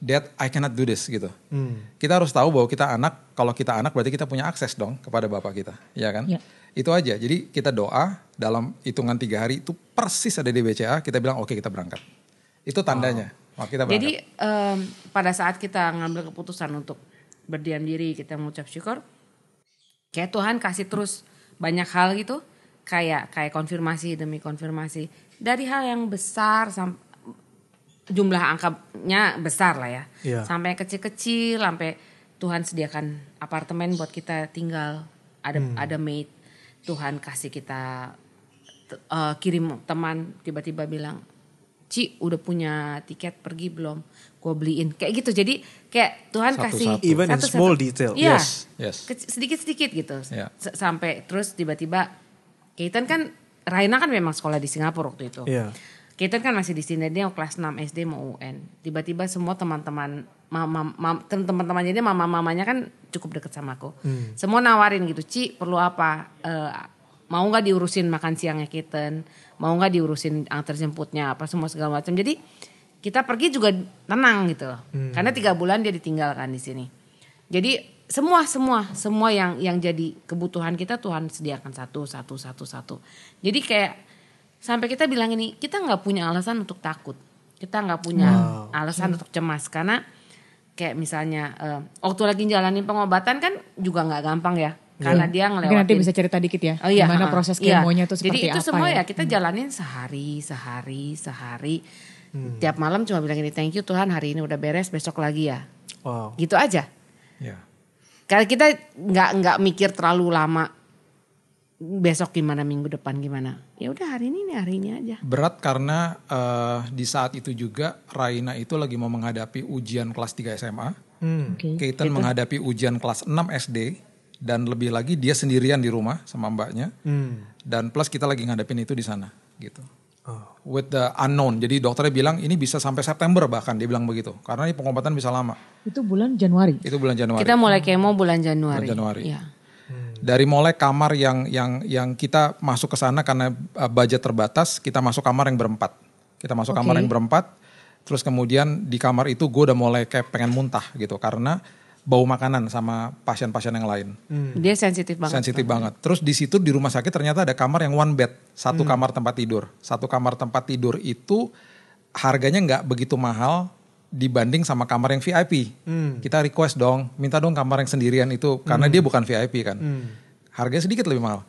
A: Dad, I cannot do this gitu. Hmm. Kita harus tahu bahwa kita anak, kalau kita anak berarti kita punya akses dong kepada bapak kita, ya kan? Ya. Itu aja. Jadi kita doa dalam hitungan tiga hari itu persis ada di BCA. Kita bilang oke okay, kita berangkat. Itu tandanya. Oh. Kita berangkat. Jadi
B: um, pada saat kita ngambil keputusan untuk berdiam diri, kita mengucap syukur. Kayak Tuhan kasih terus banyak hal gitu, kayak kayak konfirmasi demi konfirmasi dari hal yang besar sampai jumlah angkanya besar lah ya. Yeah. Sampai kecil-kecil sampai Tuhan sediakan apartemen buat kita tinggal. Ada hmm. ada maid. Tuhan kasih kita uh, kirim teman tiba-tiba bilang, "Ci, udah punya tiket pergi belum? Gue beliin." Kayak gitu. Jadi kayak Tuhan satu, kasih satu. even satu, in small satu. detail. Iya. yes. Yes. Sedikit-sedikit gitu. Yeah. Sampai terus tiba-tiba Kaitan kan Raina kan memang sekolah di Singapura waktu itu. Yeah kita kan masih di sini dia kelas 6 SD mau UN tiba-tiba semua teman-teman mama, teman-teman jadi mama mamanya kan cukup deket sama aku hmm. semua nawarin gitu Ci perlu apa uh, mau nggak diurusin makan siangnya kita mau nggak diurusin antar jemputnya apa semua segala macam jadi kita pergi juga tenang gitu loh hmm. karena tiga bulan dia ditinggalkan di sini jadi semua semua semua yang yang jadi kebutuhan kita Tuhan sediakan satu satu satu satu jadi kayak sampai kita bilang ini kita nggak punya alasan untuk takut kita nggak punya wow. alasan hmm. untuk cemas karena kayak misalnya uh, waktu lagi jalanin pengobatan kan juga nggak gampang ya iya. karena dia ngelewatin Mungkin nanti bisa cerita dikit ya oh, iya, gimana uh, proses iya. kemonya iya. tuh seperti apa jadi itu apa semua ya? ya, kita hmm. jalanin sehari sehari sehari hmm. tiap malam cuma bilang ini thank you Tuhan hari ini udah beres besok lagi ya wow. gitu aja yeah. karena kita nggak nggak mikir terlalu lama besok gimana minggu depan gimana ya udah hari ini nih hari ini aja.
A: Berat karena uh, di saat itu juga Raina itu lagi mau menghadapi ujian kelas 3 SMA.
B: Hmm. Okay.
A: menghadapi ujian kelas 6 SD dan lebih lagi dia sendirian di rumah sama mbaknya. Hmm. Dan plus kita lagi ngadepin itu di sana gitu. Oh. With the unknown. Jadi dokternya bilang ini bisa sampai September bahkan dia bilang begitu. Karena ini pengobatan bisa lama.
D: Itu bulan Januari.
A: Itu bulan Januari. Kita mulai
D: kemo
B: bulan Januari. Bulan
A: Januari. Ya dari mulai kamar yang yang yang kita masuk ke sana karena eh, budget terbatas, kita masuk kamar yang berempat. Kita masuk okay. kamar yang berempat, terus kemudian di kamar itu gue udah mulai kayak pengen muntah gitu karena bau makanan sama pasien-pasien yang lain.
B: Hmm. Dia sensitif banget. Sensitif
A: banget. Terus di situ di rumah sakit ternyata ada kamar yang one bed, satu hmm. kamar tempat tidur. Satu kamar tempat tidur itu harganya nggak begitu mahal, dibanding sama kamar yang VIP. Hmm. Kita request dong, minta dong kamar yang sendirian itu karena hmm. dia bukan VIP kan. Hmm. Harganya sedikit lebih mahal.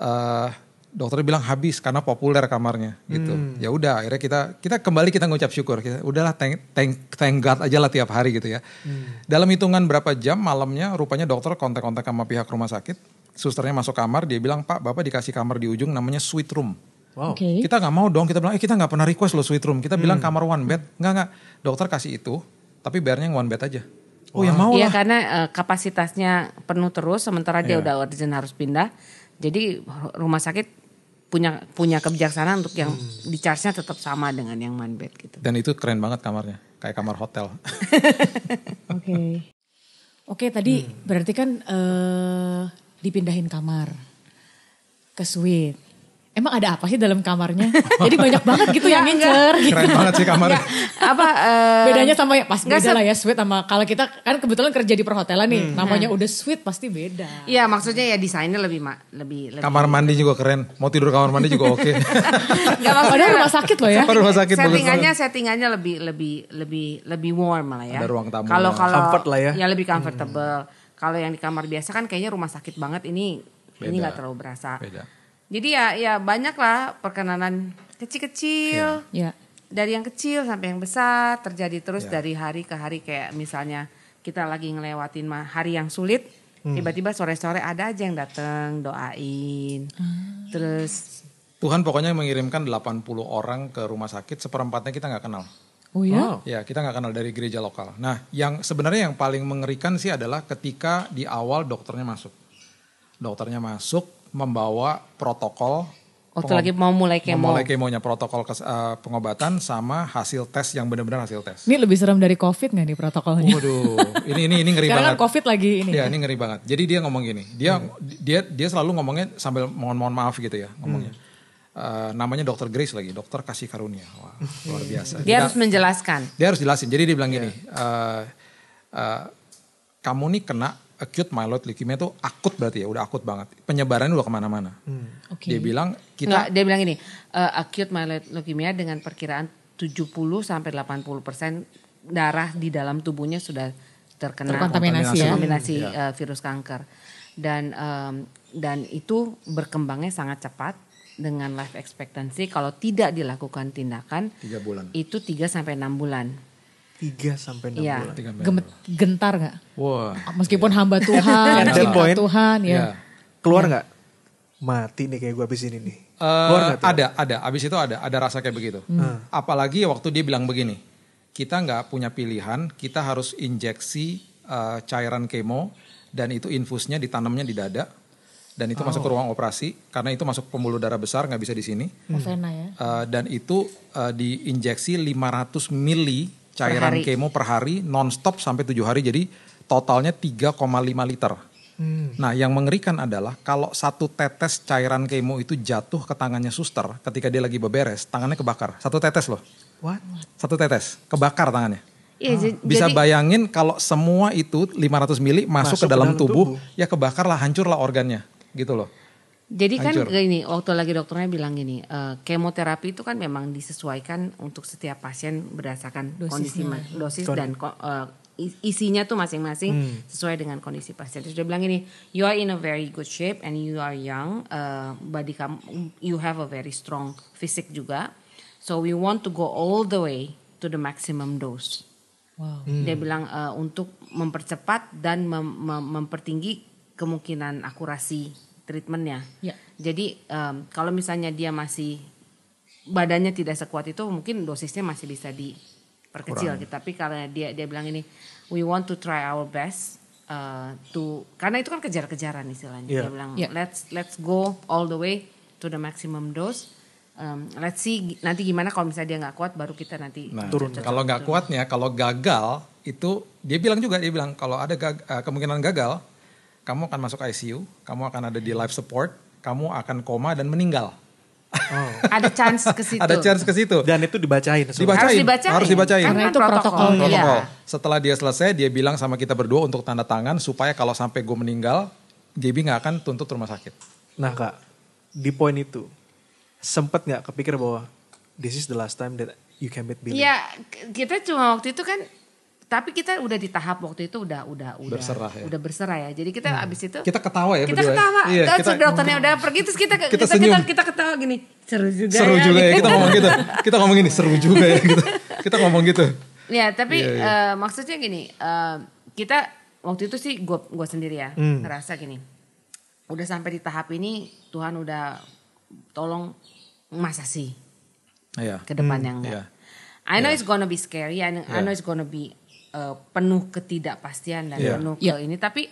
A: Uh, dokter bilang habis karena populer kamarnya gitu. Hmm. Ya udah akhirnya kita kita kembali kita ngucap syukur. Kita udahlah thank thank, thank God aja lah tiap hari gitu ya. Hmm. Dalam hitungan berapa jam malamnya rupanya dokter kontak-kontak sama pihak rumah sakit. Susternya masuk kamar dia bilang, "Pak, Bapak dikasih kamar di ujung namanya suite room." Wow. Okay. Kita nggak mau dong, kita bilang, eh kita nggak pernah request loh suite room. Kita hmm. bilang kamar one bed, nggak nggak. Dokter kasih itu, tapi bayarnya yang one bed aja.
B: Oh ya mau iya, lah. Iya karena uh, kapasitasnya penuh terus, sementara dia yeah. udah urgent harus pindah. Jadi rumah sakit punya punya kebijaksanaan untuk yang hmm. di charge-nya tetap sama dengan yang one bed gitu.
A: Dan itu keren banget kamarnya, kayak kamar hotel. [LAUGHS]
D: Oke. Oke, okay, tadi hmm. berarti kan uh, dipindahin kamar ke suite. Emang ada apa sih dalam kamarnya? Jadi banyak banget gitu yang ngincer. Gitu. Keren banget sih kamarnya. apa uh, bedanya sama ya pas beda lah ya suite sama kalau kita kan kebetulan kerja di perhotelan nih, hmm. namanya hmm. udah suite pasti beda. Iya,
B: maksudnya ya desainnya lebih mak lebih, lebih Kamar
A: mandi juga keren. Mau tidur kamar mandi juga oke. Okay.
B: Enggak apa rumah sakit
A: loh ya. Setting, rumah sakit settingannya
B: settingannya lebih lebih lebih lebih warm lah ya. Ada ruang tamu. Kalau kalau comfort lah ya. Ya lebih comfortable. Hmm. Kalau yang di kamar biasa kan kayaknya rumah sakit banget ini Beda. Ini nggak terlalu berasa. Beda. Jadi ya ya banyaklah perkenalan kecil-kecil. Ya. Dari yang kecil sampai yang besar terjadi terus ya. dari hari ke hari kayak misalnya kita lagi ngelewatin hari yang sulit, hmm. tiba-tiba sore-sore ada aja yang datang doain. Hmm. Terus
A: Tuhan pokoknya mengirimkan 80 orang ke rumah sakit, seperempatnya kita nggak kenal. Oh ya? Wow. Oh. Ya, kita nggak kenal dari gereja lokal. Nah, yang sebenarnya yang paling mengerikan sih adalah ketika di awal dokternya masuk. Dokternya masuk, membawa protokol waktu lagi
D: mau mulai kemo. Mulai
A: kemonya protokol kes, uh, pengobatan sama hasil tes yang benar-benar hasil tes.
D: Ini lebih serem dari COVID nggak nih protokolnya?
A: Waduh, ini ini ini ngeri Karena banget. Karena COVID
D: lagi ini. Iya, ini
A: ngeri banget. Jadi dia ngomong gini, dia hmm. dia dia selalu ngomongnya sambil mohon-mohon maaf gitu ya ngomongnya. Hmm. Uh, namanya dokter Grace lagi, dokter kasih karunia. Wah, luar biasa. dia, dia harus menjelaskan. Dia harus jelasin. Jadi dia bilang yeah. gini, uh, uh, kamu nih kena acute myeloid leukemia itu akut berarti ya, udah akut banget. Penyebarannya udah kemana-mana.
C: Hmm.
B: Okay. Dia
A: bilang kita. Nggak,
B: dia bilang ini, uh, eh, acute myeloid leukemia dengan perkiraan 70 sampai 80 persen darah di dalam tubuhnya sudah terkena terkontaminasi, ya. terkontaminasi ya. uh, virus kanker dan um, dan itu berkembangnya sangat cepat dengan life expectancy kalau tidak dilakukan tindakan 3 bulan. itu 3 sampai 6 bulan
D: tiga sampai enam ya. bulan. Gemet, gentar nggak? Wah. Wow. Meskipun iya. hamba Tuhan,
E: point, Tuhan ya. ya. Keluar iya. nggak? Ya. Mati nih kayak gue abis ini nih. Eh,
A: uh, Keluar gak tuh? Ada, ada. Abis itu ada, ada rasa kayak begitu. Hmm. hmm. Apalagi waktu dia bilang begini, kita nggak punya pilihan, kita harus injeksi uh, cairan kemo dan itu infusnya ditanamnya di dada dan itu oh. masuk ke oh. ruang operasi karena itu masuk pembuluh darah besar nggak bisa di sini.
D: Hmm. Uh,
A: dan itu uh, diinjeksi 500 mili cairan per kemo per hari nonstop sampai tujuh hari jadi totalnya 3,5 liter. Hmm. Nah yang mengerikan adalah kalau satu tetes cairan kemo itu jatuh ke tangannya suster ketika dia lagi beberes tangannya kebakar satu tetes loh. What? Satu tetes kebakar tangannya.
B: Ya, ah. Bisa jadi,
A: bayangin kalau semua itu 500 mili masuk, masuk ke dalam, ke dalam tubuh, tubuh ya kebakarlah hancurlah organnya gitu loh.
B: Jadi kan Hancur. kan gini, waktu lagi dokternya bilang gini, uh, kemoterapi itu kan memang disesuaikan untuk setiap pasien berdasarkan Dosisnya. kondisi dosis Sorry. dan uh, isinya tuh masing-masing hmm. sesuai dengan kondisi pasien. Terus dia bilang gini, you are in a very good shape and you are young, uh, eh, body you have a very strong fisik juga, so we want to go all the way to the maximum dose.
C: Wow. Hmm. Dia
B: bilang uh, untuk mempercepat dan mem mem mempertinggi kemungkinan akurasi treatmentnya. Ya. Jadi um, kalau misalnya dia masih badannya tidak sekuat itu mungkin dosisnya masih bisa diperkecil. Kurang. Gitu. Tapi karena dia dia bilang ini, we want to try our best uh, to karena itu kan kejar-kejaran istilahnya. Ya. Dia bilang ya. let's let's go all the way to the maximum dose um, let's see nanti gimana kalau misalnya dia nggak kuat baru kita nanti nah, turun. Kalau
A: nggak kuatnya, kalau gagal itu dia bilang juga dia bilang kalau ada gag, uh, kemungkinan gagal kamu akan masuk ICU, kamu akan ada di life support, kamu akan koma dan meninggal. Oh.
C: ada chance ke situ. Ada chance
A: ke situ. Dan itu dibacain. Dibacain. Harus dibacain. Harus dibacain. Karena itu protokol. Protokol. Iya. Setelah dia selesai, dia bilang sama kita berdua untuk tanda tangan supaya kalau sampai
E: gue meninggal, JB nggak akan tuntut rumah sakit. Nah kak, di poin itu, sempet nggak kepikir bahwa this is the last time that you can meet Billy?
B: Ya, kita cuma waktu itu kan tapi kita udah di tahap waktu itu udah udah udah berserah ya. udah berserah ya. Jadi kita hmm. abis itu kita
A: ketawa ya. Kita ya? ketawa. Iya, kita,
B: dokternya udah pergi terus kita kita kita, kita kita ketawa gini. Seru juga. Ya, seru ya, juga ya. Gitu. Kita ngomong gitu.
A: Kita ngomong gini seru juga ya gitu. Kita ngomong gitu.
B: Ya tapi yeah, yeah. Uh, maksudnya gini uh, kita waktu itu sih gue gue sendiri ya hmm. ngerasa gini. Udah sampai di tahap ini Tuhan udah tolong masa sih yeah. ke depan hmm, yang enggak. Yeah. I know yeah. it's gonna be scary. I know, yeah. I iya. know it's gonna be uh, penuh ketidakpastian dan yeah. penuh yeah. Iya. ini tapi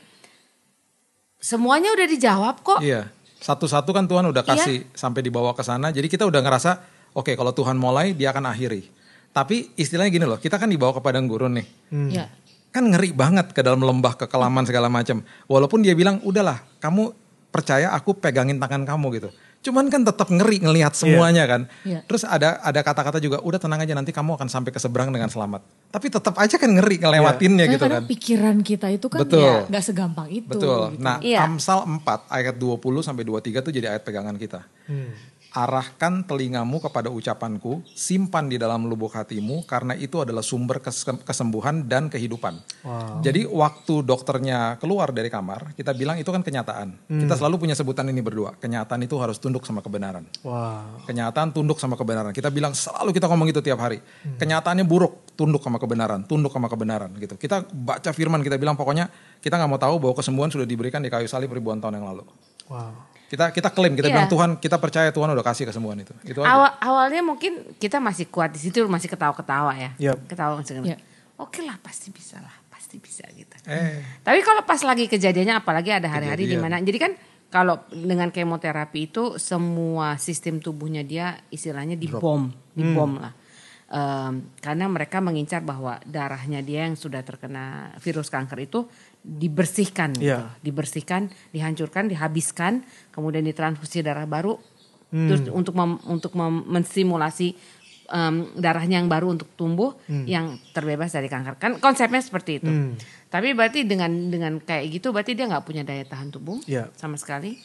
B: semuanya udah dijawab kok.
A: Iya. Satu-satu kan Tuhan udah iya. kasih yeah. sampai dibawa ke sana. Jadi kita udah ngerasa oke okay, kalau Tuhan mulai dia akan akhiri. Tapi istilahnya gini loh, kita kan dibawa ke padang gurun nih. Hmm. Yeah. Kan ngeri banget ke dalam lembah kekelaman segala macam. Walaupun dia bilang udahlah, kamu percaya aku pegangin tangan kamu gitu. Cuman kan tetap ngeri ngelihat semuanya yeah. kan. Yeah. Terus ada ada kata-kata juga udah tenang aja nanti kamu akan sampai ke seberang dengan selamat.
D: Tapi tetap aja kan
A: ngeri ngelewatinnya yeah. gitu kan.
D: pikiran kita itu kan Betul. ya gak segampang itu. Betul. Gitu. Nah, yeah.
A: Amsal 4 ayat 20 sampai 23 tuh jadi ayat pegangan kita. Hmm arahkan telingamu kepada ucapanku, simpan di dalam lubuk hatimu karena itu adalah sumber kesembuhan dan kehidupan. Wow. Jadi waktu dokternya keluar dari kamar, kita bilang itu kan kenyataan. Hmm. Kita selalu punya sebutan ini berdua, kenyataan itu harus tunduk sama kebenaran.
E: Wow.
A: Kenyataan tunduk sama kebenaran. Kita bilang selalu kita ngomong itu tiap hari. Hmm. Kenyataannya buruk, tunduk sama kebenaran, tunduk sama kebenaran gitu. Kita baca firman kita bilang pokoknya kita nggak mau tahu bahwa kesembuhan sudah diberikan di kayu salib ribuan tahun yang lalu. Wow kita kita klaim kita yeah. bilang iya. Tuhan kita percaya Tuhan udah kasih kesembuhan itu itu aja. Awal,
B: awalnya mungkin kita masih kuat di situ masih ketawa-ketawa ya yep. Iya. ketawa masih Yep. Iya. oke lah pasti bisa lah pasti bisa gitu eh. tapi kalau pas lagi kejadiannya apalagi ada hari-hari di mana jadi kan kalau dengan kemoterapi itu semua sistem tubuhnya dia istilahnya dibom di hmm. lah um, karena mereka mengincar bahwa darahnya dia yang sudah terkena virus kanker itu dibersihkan, gitu. yeah. dibersihkan, dihancurkan, dihabiskan, kemudian ditransfusi darah baru,
C: hmm. terus untuk
B: mem, untuk mem, um, darahnya yang baru untuk tumbuh hmm. yang terbebas dari kanker kan konsepnya seperti itu. Hmm. Tapi berarti dengan dengan kayak gitu berarti dia nggak punya daya tahan tubuh yeah. sama sekali.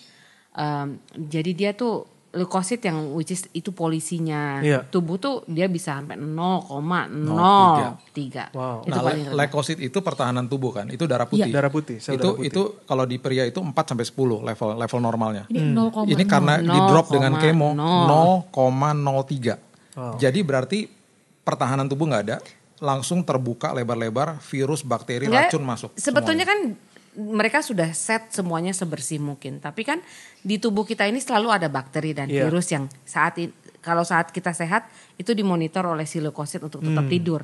B: Um, jadi dia tuh leukosit yang which is itu polisinya yeah. tubuh tuh dia bisa sampai 0,03. Wow. Itu nah, paling
A: leukosit itu pertahanan tubuh kan? Itu darah iya, putih. Yeah. Darah putih. Sel itu darah putih. itu kalau di pria itu 4 sampai 10 level level normalnya. Ini, hmm. 0, Ini karena 0, di drop 0, dengan kemo 0,03. wow. Jadi berarti pertahanan tubuh nggak ada langsung terbuka lebar-lebar virus bakteri Enggak, racun masuk. Sebetulnya
B: semuanya. kan mereka sudah set semuanya sebersih mungkin. Tapi kan di tubuh kita ini selalu ada bakteri dan yeah. virus yang saat ini, kalau saat kita sehat itu dimonitor oleh leukosit untuk tetap hmm. tidur.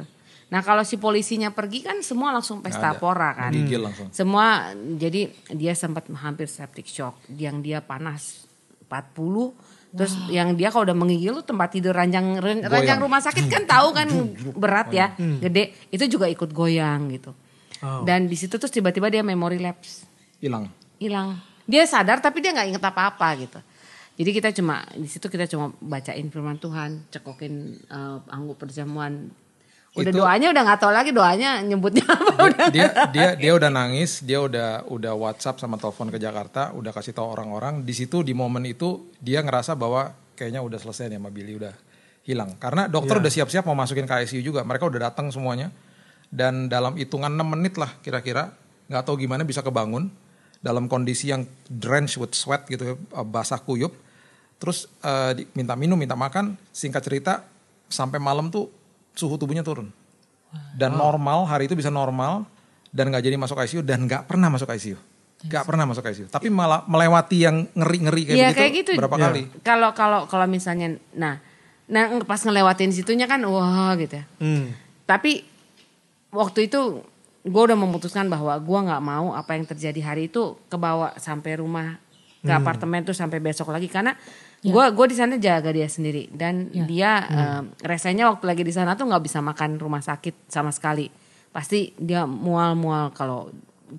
B: Nah kalau si polisinya pergi kan semua langsung pesta pora kan. Hmm. Semua jadi dia sempat hampir septic shock. Yang dia panas 40 wow. terus yang dia kalau udah menggigil tuh tempat tidur ranjang ranjang goyang. rumah sakit kan tahu kan [LAUGHS] berat ya, hmm. gede. Itu juga ikut goyang gitu. Oh. Dan di situ terus tiba-tiba dia memory lapse. Hilang. Hilang. Dia sadar tapi dia nggak inget apa-apa gitu. Jadi kita cuma di situ kita cuma bacain firman Tuhan, cekokin uh, eh, anggup perjamuan. Udah itu, doanya udah nggak tahu lagi doanya nyebutnya apa
A: dia, udah. Dia dia dia udah nangis, dia udah udah WhatsApp sama telepon ke Jakarta, udah kasih tahu orang-orang. Di situ di momen itu dia ngerasa bahwa kayaknya udah selesai nih mobilnya udah hilang. Karena dokter ya. udah siap-siap mau masukin ke ICU juga. Mereka udah datang semuanya dan dalam hitungan 6 menit lah kira-kira nggak tahu gimana bisa kebangun dalam kondisi yang drenched with sweat gitu ya, basah kuyup terus uh, minta minum minta makan singkat cerita sampai malam tuh suhu tubuhnya turun dan wow. normal hari itu bisa normal dan nggak jadi masuk ICU dan nggak pernah masuk ICU iya nggak pernah masuk ICU tapi malah melewati yang ngeri ngeri kayak, ya, begitu, kayak gitu berapa ya. kali
B: kalau kalau kalau misalnya nah nah pas ngelewatin situnya kan wah wow, gitu ya hmm. tapi waktu itu gue udah memutuskan bahwa gue nggak mau apa yang terjadi hari itu kebawa sampai rumah ke hmm. apartemen tuh sampai besok lagi karena gue yeah. gue di sana jaga dia sendiri dan yeah. dia hmm. uh, rasanya waktu lagi di sana tuh nggak bisa makan rumah sakit sama sekali pasti dia mual-mual kalau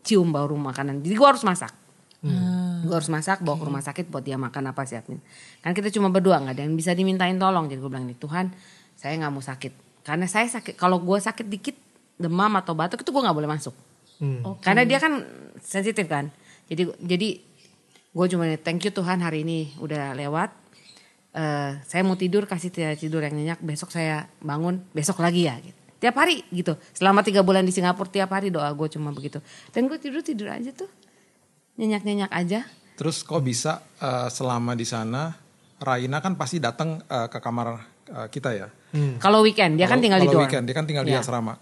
B: cium bau rumah makanan jadi gue harus masak hmm. Ah. gue harus masak bawa ke rumah sakit buat dia makan apa siapin kan kita cuma berdua nggak ada yang bisa dimintain tolong jadi gue bilang nih Tuhan saya nggak mau sakit karena saya sakit kalau gue sakit dikit demam atau batuk itu gue nggak boleh masuk.
C: Hmm. Karena dia kan
B: sensitif kan. Jadi jadi gue cuma thank you Tuhan hari ini udah lewat. Uh, saya mau tidur kasih tidur yang nyenyak. Besok saya bangun besok lagi ya. Gitu. Tiap hari gitu. Selama tiga bulan di Singapura tiap hari doa gue cuma begitu. Dan gue tidur tidur aja tuh nyenyak nyenyak aja.
A: Terus kok bisa uh, selama di sana Raina kan pasti datang uh, ke kamar uh, kita ya.
B: Hmm. Kalau weekend dia kalo, kan tinggal di dorm. weekend dia kan tinggal ya. di iya. asrama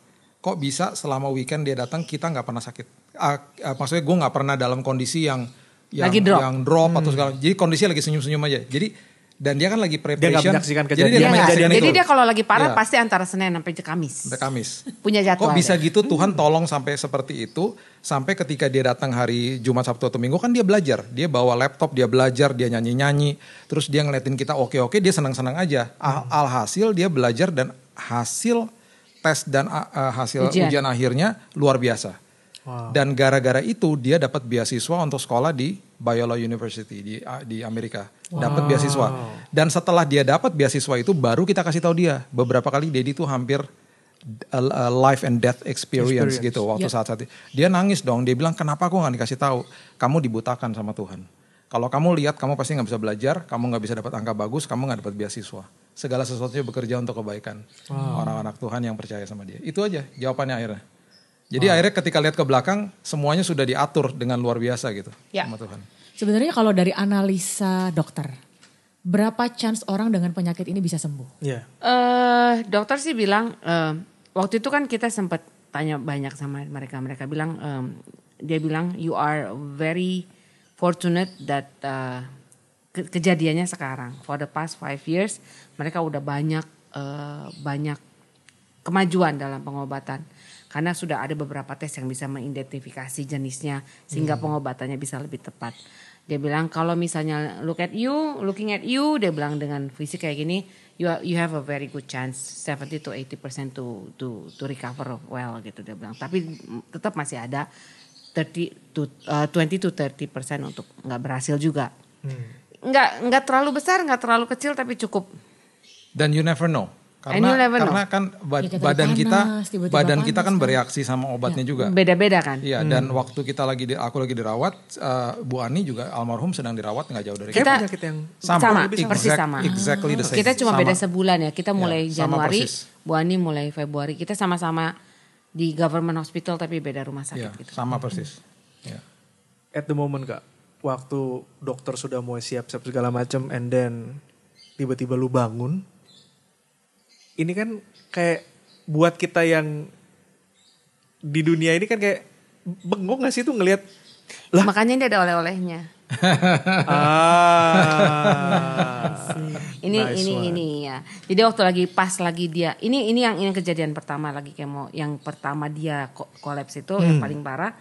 A: kok bisa selama weekend dia datang kita nggak pernah sakit. Uh, uh, maksudnya gue nggak pernah dalam kondisi yang yang lagi drop, yang drop hmm. atau segala. Jadi kondisi lagi senyum-senyum aja. Jadi dan dia kan lagi preparation. Dia menyaksikan kejadian. Jadi dia, ya, jadi dia kalau lagi parah ya. pasti
B: antara Senin sampai Kamis. Sampai Kamis. Punya jadwal. Kok bisa
A: gitu Tuhan tolong sampai seperti itu sampai ketika dia datang hari Jumat Sabtu atau Minggu kan dia belajar. Dia bawa laptop, dia belajar, dia nyanyi-nyanyi, terus dia ngeliatin kita oke-oke, dia senang-senang aja. Al Alhasil dia belajar dan hasil tes dan uh, hasil ujian. ujian akhirnya luar biasa. Wow. Dan gara-gara itu dia dapat beasiswa untuk sekolah di Biola University di di Amerika. Wow. Dapat beasiswa. Dan setelah dia dapat beasiswa itu baru kita kasih tahu dia. Beberapa kali Dedi itu hampir a, a life and death experience, experience. gitu waktu ya. saat-saat yep. dia nangis dong. Dia bilang kenapa aku nggak dikasih tahu? Kamu dibutakan sama Tuhan. Kalau kamu lihat kamu pasti nggak bisa belajar, kamu nggak bisa dapat angka bagus, kamu nggak dapat beasiswa segala sesuatunya bekerja untuk kebaikan orang orang-anak Tuhan yang percaya sama dia. Itu aja jawabannya akhirnya. Jadi wow. akhirnya ketika lihat ke belakang semuanya sudah diatur dengan luar biasa
B: gitu ya. sama Tuhan.
D: Sebenarnya kalau dari analisa dokter, berapa chance orang dengan penyakit ini bisa sembuh?
B: Ya. Uh, dokter sih bilang uh, waktu itu kan kita sempat tanya banyak sama mereka. Mereka bilang um, dia bilang you are very fortunate that uh, kejadiannya sekarang for the past five years mereka udah banyak uh, banyak kemajuan dalam pengobatan karena sudah ada beberapa tes yang bisa mengidentifikasi jenisnya sehingga hmm. pengobatannya bisa lebih tepat. Dia bilang kalau misalnya look at you, looking at you, dia bilang dengan fisik kayak gini, you are, you have a very good chance 70 to 80 percent to to to recover well gitu dia bilang. Tapi tetap masih ada 30 to uh, eh, 20 to 30 untuk nggak berhasil juga. Hmm nggak nggak terlalu besar, nggak terlalu kecil tapi cukup. Dan you never know. Karena, karena know. kan ya, badan panas, kita tiba -tiba badan panas, kita kan ya. bereaksi
A: sama obatnya ya. juga.
B: Beda-beda kan. Iya hmm. dan
A: waktu kita lagi di, aku lagi dirawat, uh, Bu Ani juga almarhum sedang dirawat nggak jauh dari kita. kita
B: yang sama, sama persis sama. Exactly the same. Kita cuma sama. beda sebulan ya. Kita iya, mulai ya, Januari, Bu Ani mulai Februari. Kita sama-sama di government hospital tapi beda rumah sakit. Ya, gitu. Sama persis.
E: Ya. At the moment kak, waktu dokter sudah mau siap-siap segala macam and then tiba-tiba lu bangun ini kan kayak buat kita yang di dunia ini kan kayak
B: bengong gak sih tuh ngelihat lah makanya ini ada oleh-olehnya [LAUGHS]
C: ah.
B: ini nice ini one. ini ya jadi waktu lagi pas lagi dia ini ini yang ini kejadian pertama lagi kayak mau yang pertama dia kolaps itu hmm. yang paling parah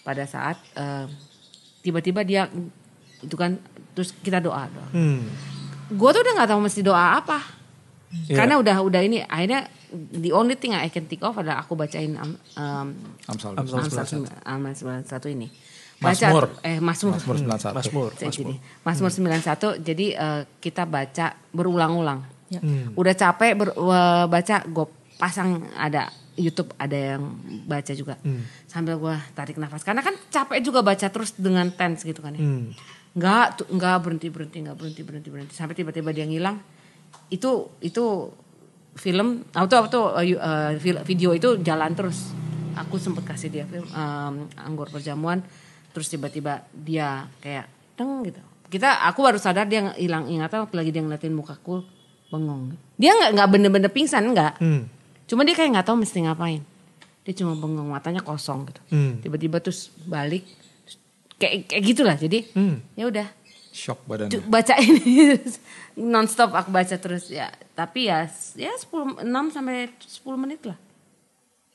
B: pada saat uh, tiba-tiba dia itu kan terus kita doa doa hmm. gue tuh udah nggak tahu mesti doa apa yeah. karena udah udah ini akhirnya the only thing I can think of adalah aku bacain um, um, Amsal Amsal satu ini baca Masmur. eh Masmur Masmur 91 Masmur Masmur, Masmur 91 hmm. jadi uh, kita baca berulang-ulang ya. hmm. udah capek ber, uh, baca gue pasang ada YouTube ada yang baca juga hmm. sambil gue tarik nafas karena kan capek juga baca terus dengan tense gitu kan ya hmm. nggak tuh nggak berhenti berhenti nggak berhenti berhenti berhenti sampai tiba-tiba dia ngilang itu itu film atau apa tuh uh, uh video itu jalan terus aku sempet kasih dia film um, anggur perjamuan terus tiba-tiba dia kayak teng gitu kita aku baru sadar dia hilang ingatan lagi dia ngeliatin mukaku bengong dia nggak nggak bener-bener pingsan nggak hmm Cuma dia kayak nggak tahu mesti ngapain. Dia cuma bengong matanya kosong gitu. tiba hmm. Tiba-tiba terus balik kayak kayak gitulah. Jadi hmm. ya udah.
A: Shock badan badannya.
B: Bacain [LAUGHS] nonstop aku baca terus ya. Tapi ya ya sepuluh enam sampai sepuluh menit lah.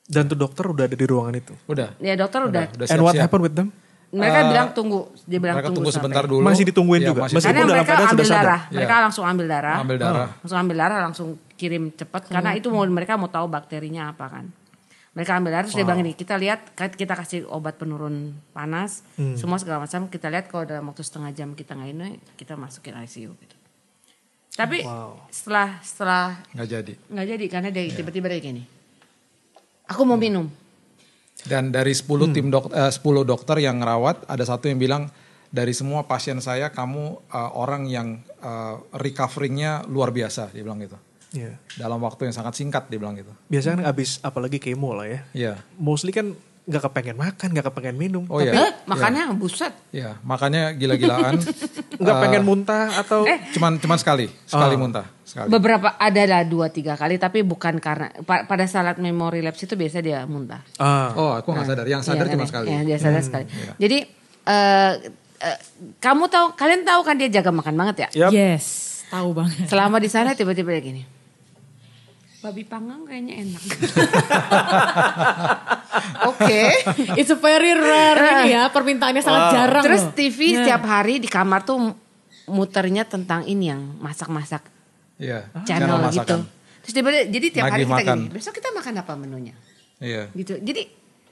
E: Dan tuh dokter udah ada di ruangan itu. Udah.
B: Ya dokter udah. udah. udah
A: siap -siap. And what happened
E: with them?
B: mereka uh, bilang tunggu, dia bilang mereka tunggu, sebentar dulu. Masih ditungguin ya, juga. Masih karena mereka ambil darah, sadar. mereka yeah. langsung ambil darah, ambil darah, hmm. langsung ambil darah, langsung kirim cepat hmm. karena itu mau mereka mau tahu bakterinya apa kan. Mereka ambil darah terus wow. dia bilang ini kita lihat kita kasih obat penurun panas, hmm. semua segala macam kita lihat kalau dalam waktu setengah jam kita nggak ini kita masukin ICU gitu. Tapi wow. setelah setelah nggak jadi nggak jadi karena dia iya. tiba-tiba yeah. kayak gini, aku mau hmm. minum
A: dan dari 10 hmm. tim dok, eh, uh, 10 dokter yang ngerawat ada satu yang bilang dari semua pasien saya kamu uh, orang yang uh, eh, recoveringnya
E: luar biasa dia bilang gitu. Yeah. Dalam waktu yang sangat singkat dia bilang gitu. Biasanya kan abis apalagi kemo lah ya. Yeah. Mostly kan nggak kepengen makan, nggak kepengen minum. Oh, iya. tapi iya. huh? makannya yeah. buset. Iya,
A: makannya gila-gilaan. [LAUGHS] nggak uh, pengen
E: muntah atau eh. cuman cuman sekali, sekali
A: uh. muntah sekali.
B: Beberapa ada lah dua tiga kali tapi bukan karena pa, pada saat memory lapse itu biasa dia muntah.
A: Ah. Oh, aku nggak ah. sadar. Yang iya, sadar iya, cuma sekali. Ya, dia sadar hmm, sekali. Iya.
B: Jadi eh, eh, kamu tahu kalian tahu kan dia jaga makan banget ya? Yep. Yes, tahu banget. Selama di sana tiba-tiba kayak gini. Babi panggang kayaknya enak. [LAUGHS] Oke, okay. it's a very rare [LAUGHS] ini ya, permintaannya sangat ah. jarang. Terus TV yeah. setiap hari di kamar tuh muternya tentang ini yang masak-masak Iya. Ah. Channel, channel gitu. Terus daripada, jadi tiap Nagih hari kita makan. gini, besok kita makan apa menunya? Iya. Gitu. Jadi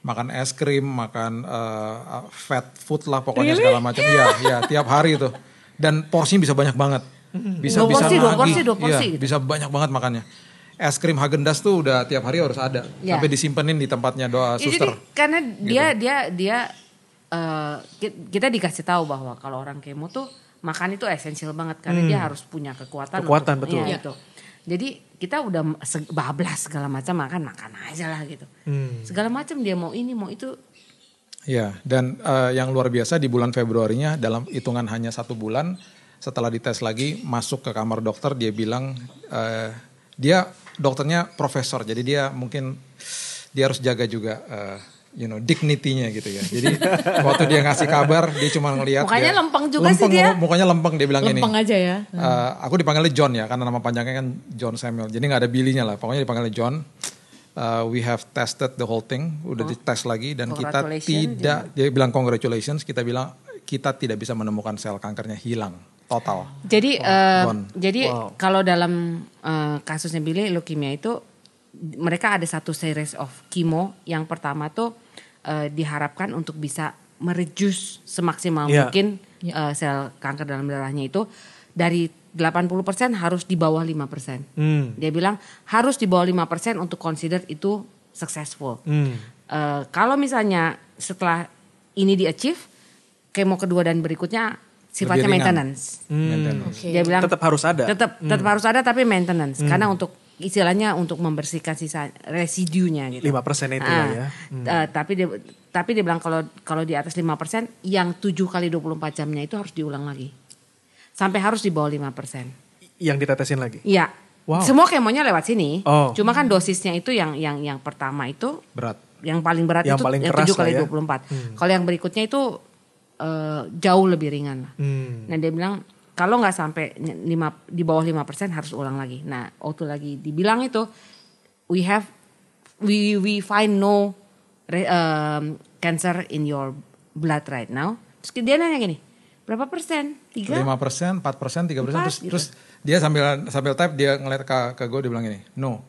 A: makan es krim, makan uh, fat food lah pokoknya really? segala macam. Iya. iya, iya tiap hari itu. Dan porsinya bisa banyak banget.
B: Bisa bisa porsi, dua
A: porsi, dua iya, porsi. Iya, gitu. bisa banyak banget makannya. Es krim Hagendas tuh udah tiap hari harus ada. Yeah. Sampai disimpenin di tempatnya doa yeah, suster. Jadi,
B: karena dia gitu. dia dia uh, kita dikasih tahu bahwa kalau orang kemo tuh makan itu esensial banget karena hmm. dia harus punya kekuatan. Kekuatan untuk, betul. Ya, itu. Iya. Gitu. Jadi kita udah bablas segala macam makan makan aja lah gitu. Hmm. Segala macam dia mau ini mau itu.
A: Ya dan uh, yang luar biasa di bulan Februarinya dalam hitungan hanya satu bulan setelah dites lagi masuk ke kamar dokter dia bilang uh, dia dokternya profesor jadi dia mungkin dia harus jaga juga uh, you know dignity-nya gitu ya. Jadi [LAUGHS] waktu dia ngasih kabar dia cuma ngelihat mukanya dia, lempeng juga lempeng, sih dia. Mukanya lempeng dia bilang lempeng ini.
D: aja ya. Uh,
A: aku dipanggilnya John ya karena nama panjangnya kan John Samuel. Jadi nggak ada bilinya lah. Pokoknya dipanggilnya John. Uh, we have tested the whole thing, udah oh. dites lagi dan kita ya. tidak jadi dia bilang congratulations, kita bilang kita tidak bisa menemukan sel kankernya hilang total.
B: Jadi wow. uh, eh, jadi wow. kalau dalam uh, kasusnya Billy leukemia itu mereka ada satu series of chemo yang pertama tuh uh, diharapkan untuk bisa mereduce semaksimal yeah. mungkin yeah. Iya. Uh, sel kanker dalam darahnya itu dari 80% harus di bawah 5%. Hmm. Dia bilang harus di bawah 5% untuk consider itu successful. Hmm. Uh, kalau misalnya setelah ini di achieve kemo kedua dan berikutnya sifatnya maintenance.
C: Hmm. maintenance. Okay. Dia bilang tetap harus ada. Tetap tetap
B: hmm. harus ada tapi maintenance hmm. karena untuk istilahnya untuk membersihkan sisa residunya gitu. Lima
E: persen itu nah, ya. Ah, hmm. Uh,
B: tapi dia tapi dia bilang kalau kalau di atas lima persen, yang tujuh kali 24 jamnya itu harus diulang lagi. Sampai harus di bawah lima persen.
E: Yang ditetesin lagi.
B: Iya. Wow. Semua kemonya lewat sini. Oh. Cuma kan dosisnya itu yang yang yang pertama itu berat. Yang paling berat yang itu paling yang tujuh kali ya. dua puluh empat. Hmm. Kalau yang berikutnya itu uh, jauh lebih ringan lah. Hmm. Nah, dia bilang kalau nggak sampai lima di bawah 5% harus ulang lagi. Nah, waktu lagi dibilang itu we have we we find no um, cancer in your blood right now. Terus dia nanya gini, berapa persen? Tiga? Lima
A: persen, empat persen, tiga persen. Terus, gitu. terus dia sambil sambil type dia ngeliat ke ke gue dia bilang gini, no,